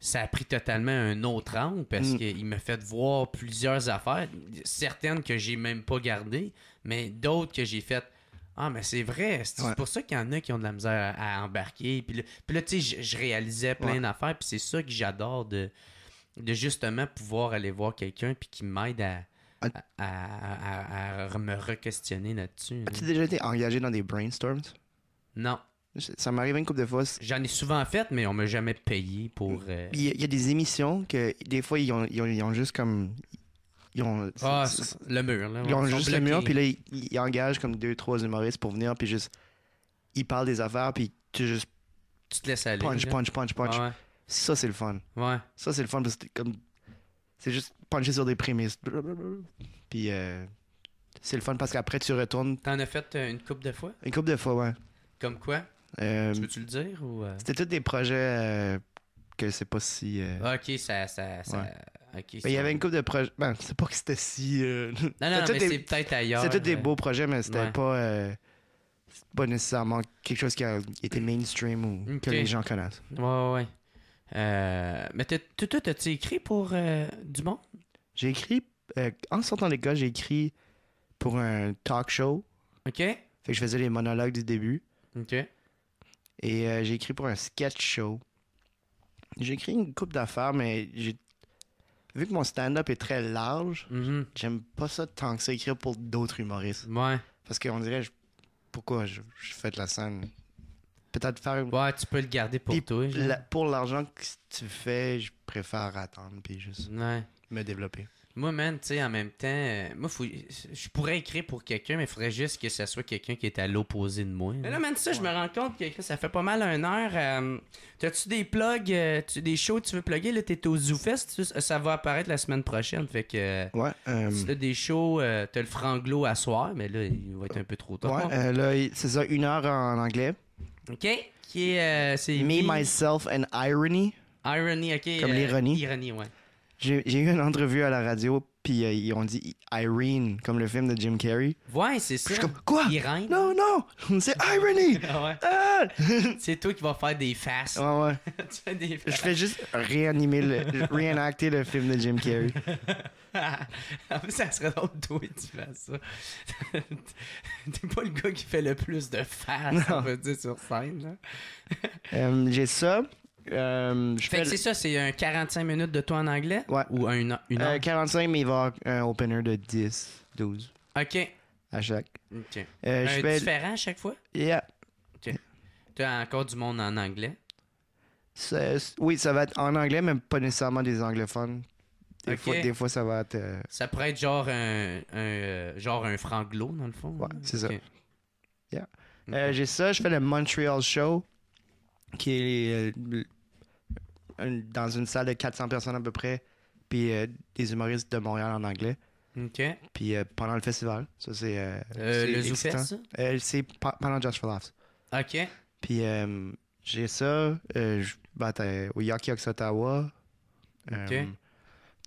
ça a pris totalement un autre angle parce mm. qu'il m'a fait voir plusieurs affaires, certaines que j'ai même pas gardées, mais d'autres que j'ai faites. Ah, mais c'est vrai. C'est pour ça qu'il y en a qui ont de la misère à, embarquer. Puis là, tu sais, je réalisais plein d'affaires. Puis c'est ça que j'adore de, de justement pouvoir aller voir quelqu'un puis qui m'aide à, ah. à, à, me re-questionner là-dessus. As-tu déjà été engagé dans des brainstorms? Non. Ça m'arrive une couple de fois. J'en ai souvent fait, mais on m'a jamais payé pour. Euh, il y, a des émissions que des fois ils ont, ils ont, juste comme. Ils ont, ah, le mur. Là, ils ont juste le mur, puis là, ils, engagent comme deux, trois humoristes pour venir, puis juste. Ils parlent des affaires, puis tu juste. te laisses aller. Punch, punch, punch, punch. ouais. Ça, c'est le fun. Ouais. Ça, c'est le fun parce que comme. C'est juste puncher sur des prémices. Puis euh, c'est le fun parce qu'après, tu retournes. T'en as fait euh, une coupe de fois Une coupe de fois, ouais. Comme quoi euh, Tu veux tu le dire ou... Euh? C'était tous des projets que c'est pas si. Ok, ça. ça, il y avait une couple de projets. Ben, c'est pas que c'était si. Non, non, mais c'est peut-être ailleurs. C'était des beaux projets, mais c'était pas. pas nécessairement quelque chose qui a été mainstream ou que les gens connaissent. Ouais, ouais, ouais. Euh, mais tu t'as-tu écrit pour euh, du monde? J'ai écrit, euh, en sortant de l'école, j'ai écrit pour un talk show. OK. Fait que je faisais les monologues du début. OK. Et j'ai écrit pour un sketch show. J'ai écrit une coupe d'affaires, mais j'ai. Vu que mon stand-up est très large, mm-hmm. j'aime pas ça tant que ça écrire pour d'autres humoristes. Ouais. Parce qu'on dirait, pourquoi je... je, fais de la scène peut-être faire. Ouais, tu peux le garder pour tout. toi. pour l'argent que tu fais, je préfère attendre puis juste me développer. Moi, man, tu sais, en même temps, euh, moi, je pourrais écrire pour quelqu'un, mais il faudrait juste que ce soit quelqu'un qui est à l'opposé de moi. Mais là, man, ça, je me rends compte que ça fait pas mal une heure. Euh, tu des plugs, euh, des shows que tu veux plugger? Là, t'es au ZooFest, ça va apparaître la semaine prochaine. Fait que, Ouais. t'as des shows, tu t'as le franglo à soir, mais là, il va être un peu trop tard. ouais, là, c'est ça, une heure en anglais. OK? Qui est. Euh, c'est Me, Myself and Irony. Irony, OK. Comme euh, l'ironie. Ironie, ouais. J'ai j'ai eu une entrevue à la radio puis euh, ils ont dit Irene, comme le film de Jim Carrey. Ouais, c'est ça. Je comme, quoi? Irene? Non, non, c'est irony! Ah! c'est toi qui vas faire des faces. Ouais, ouais. tu fais des faces. Je fais juste réanimer, le, le film de Jim Carrey. en ah, ça serait drôle, toi, tu fais ça. T'es pas le gars qui fait le plus de faces, on va dire, sur scène. Euh, j'ai ça. Euh, c'est ça, c'est un 45 minutes de toi en anglais Ouais. ou un, une 45, euh, mais il va avoir un opener de 10, 12 OK. à chaque. OK. Euh, un différent à chaque fois? Yeah. Tu as encore du monde en anglais? oui, ça va être en anglais, mais pas nécessairement des anglophones. Des, fois, des fois, ça va être. Ça pourrait être genre un, genre un franglo, dans le fond. Ouais, hein? c'est ça. Yeah. J'ai ça, je fais le Montreal Show, qui est dans une salle de 400 personnes à peu près, puis euh, des humoristes de Montréal en anglais. Puis euh, pendant le festival, ça c'est. Euh, le Zoufest, ça C'est pendant Josh for Laughs. OK. Puis j'ai ça, je ben, au Ottawa. OK.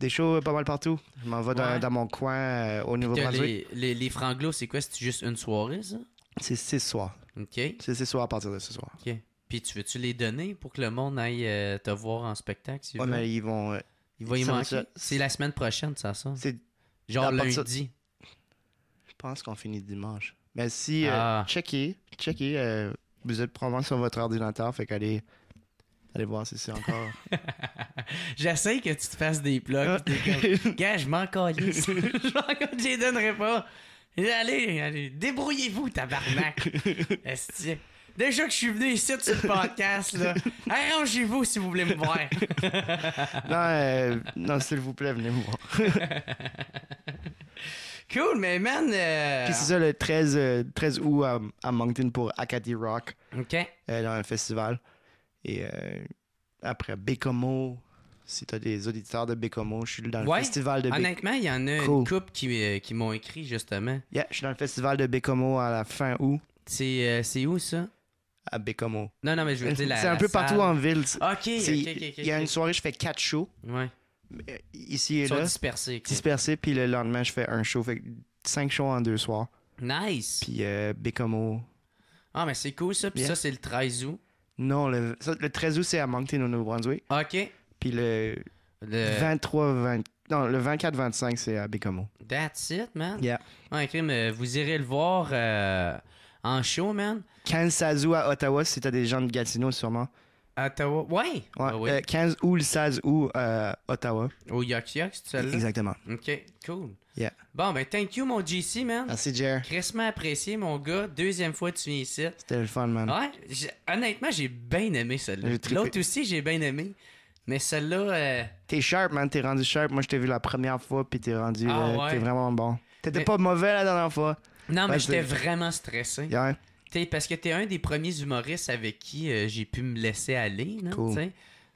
Des shows pas mal partout. Je m'en vais dans, mon coin au niveau de Les, les, les c'est quoi? C'est juste une soirée, ça? C'est six soirs. OK. C'est six soirs à partir de ce soir. OK. Puis tu veux-tu les donner pour que le monde aille euh, te voir en spectacle? ouais, mais ils vont. Euh, ils vont y manquer. C'est la semaine prochaine, ça, ça. Genre lundi. Je pense qu'on finit dimanche. Mais si. Euh, ah. checker. checkez. Checkez. vous êtes probablement sur votre ordinateur, fait qu'allez. Allez voir si c'est encore. J'essaie que tu te fasses des plugs. Ah. je m'en calisse. je les donnerai pas. Allez, allez, débrouillez-vous, tabarnak. que Déjà que je suis venu ici sur le podcast, là, arrangez-vous si vous voulez me voir. non, euh, non s'il vous plaît, venez me voir. cool, mais man. Euh, Puis c'est ça le 13, euh, août à, Moncton pour Acadie Rock. OK. dans un festival. Et après, Bécomo. Si t'as des auditeurs de Bécomo, je suis dans le festival de Bécomo. Honnêtement, il y en a une couple qui, m'ont écrit justement. Yeah, je suis dans le festival de Bécomo à la fin août. C'est euh, où ça? à Bécamo. Non, non, mais je veux dire. C'est un peu partout en ville. Ok, ok, ok. Il y a une soirée, je fais quatre shows. Ouais. Ici et Ils sont là. dispersés. Dispersé, puis le lendemain, je fais un show. Fait cinq shows en deux soirs. Nice. Puis euh, Ah, mais c'est cool ça. Puis ça, c'est le 13 août. Non, le, le 13 août, c'est à Moncton, au Nouveau-Brunswick. Ok. Puis le Le... 23, 20, non, le 24, 25, c'est à Bécamo. That's it, man. Yeah. Ouais, mais euh, vous irez le voir. Euh, en show, man. août à Ottawa, si t'as des gens de Gatineau, sûrement. Ottawa, ouais. 15 août, ah euh, le 16 août, euh, Ottawa. Au Yak Yak, c'est celle-là? Exactement. OK, cool. Yeah. Bon, ben, thank you, mon GC, man. Merci, Jer. Crissement apprécié, mon gars. Deuxième fois que tu viens ici. C'était le fun, man. Ouais, honnêtement, j'ai bien aimé celle-là. L'autre aussi, j'ai bien aimé. Mais celle-là. Euh, t'es sharp, man. T'es rendu sharp. Moi, je t'ai vu la première fois, puis t'es rendu. Ah, euh, t'es vraiment bon. T'étais pas mauvais la dernière fois. Non, mais j'étais vraiment stressé. parce que t'es un des premiers humoristes avec qui euh, j'ai pu me laisser aller. cool.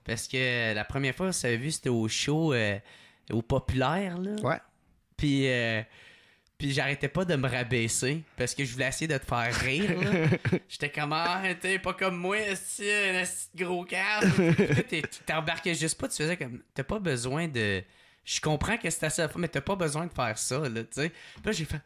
Parce que la première fois, ça vu, c'était au show, euh, au populaire. Là. Ouais. Puis, euh, puis j'arrêtais pas de me rabaisser parce que je voulais essayer de te faire rire. J'étais comme, ah, t'es pas comme moi, c'est un gros tu T'embarquais juste pas, tu faisais comme, t'as pas besoin de. Je comprends que c'est assez, mais t'as pas besoin de faire ça. Là, Puis là, j'ai fait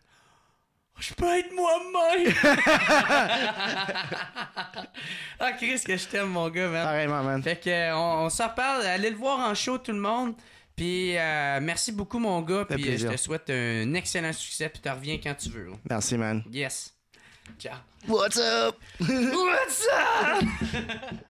je peux être moi-même! ah, Chris, que je t'aime, mon gars, man. Pareillement, man. Fait que, euh, on, s'en parle. Allez le voir en show, tout le monde. Puis, euh, merci beaucoup, mon gars. Puis, euh, plaisir. je te souhaite un excellent succès. Puis, tu reviens quand tu veux. Merci, man. Yes. Ciao. What's up? What's up?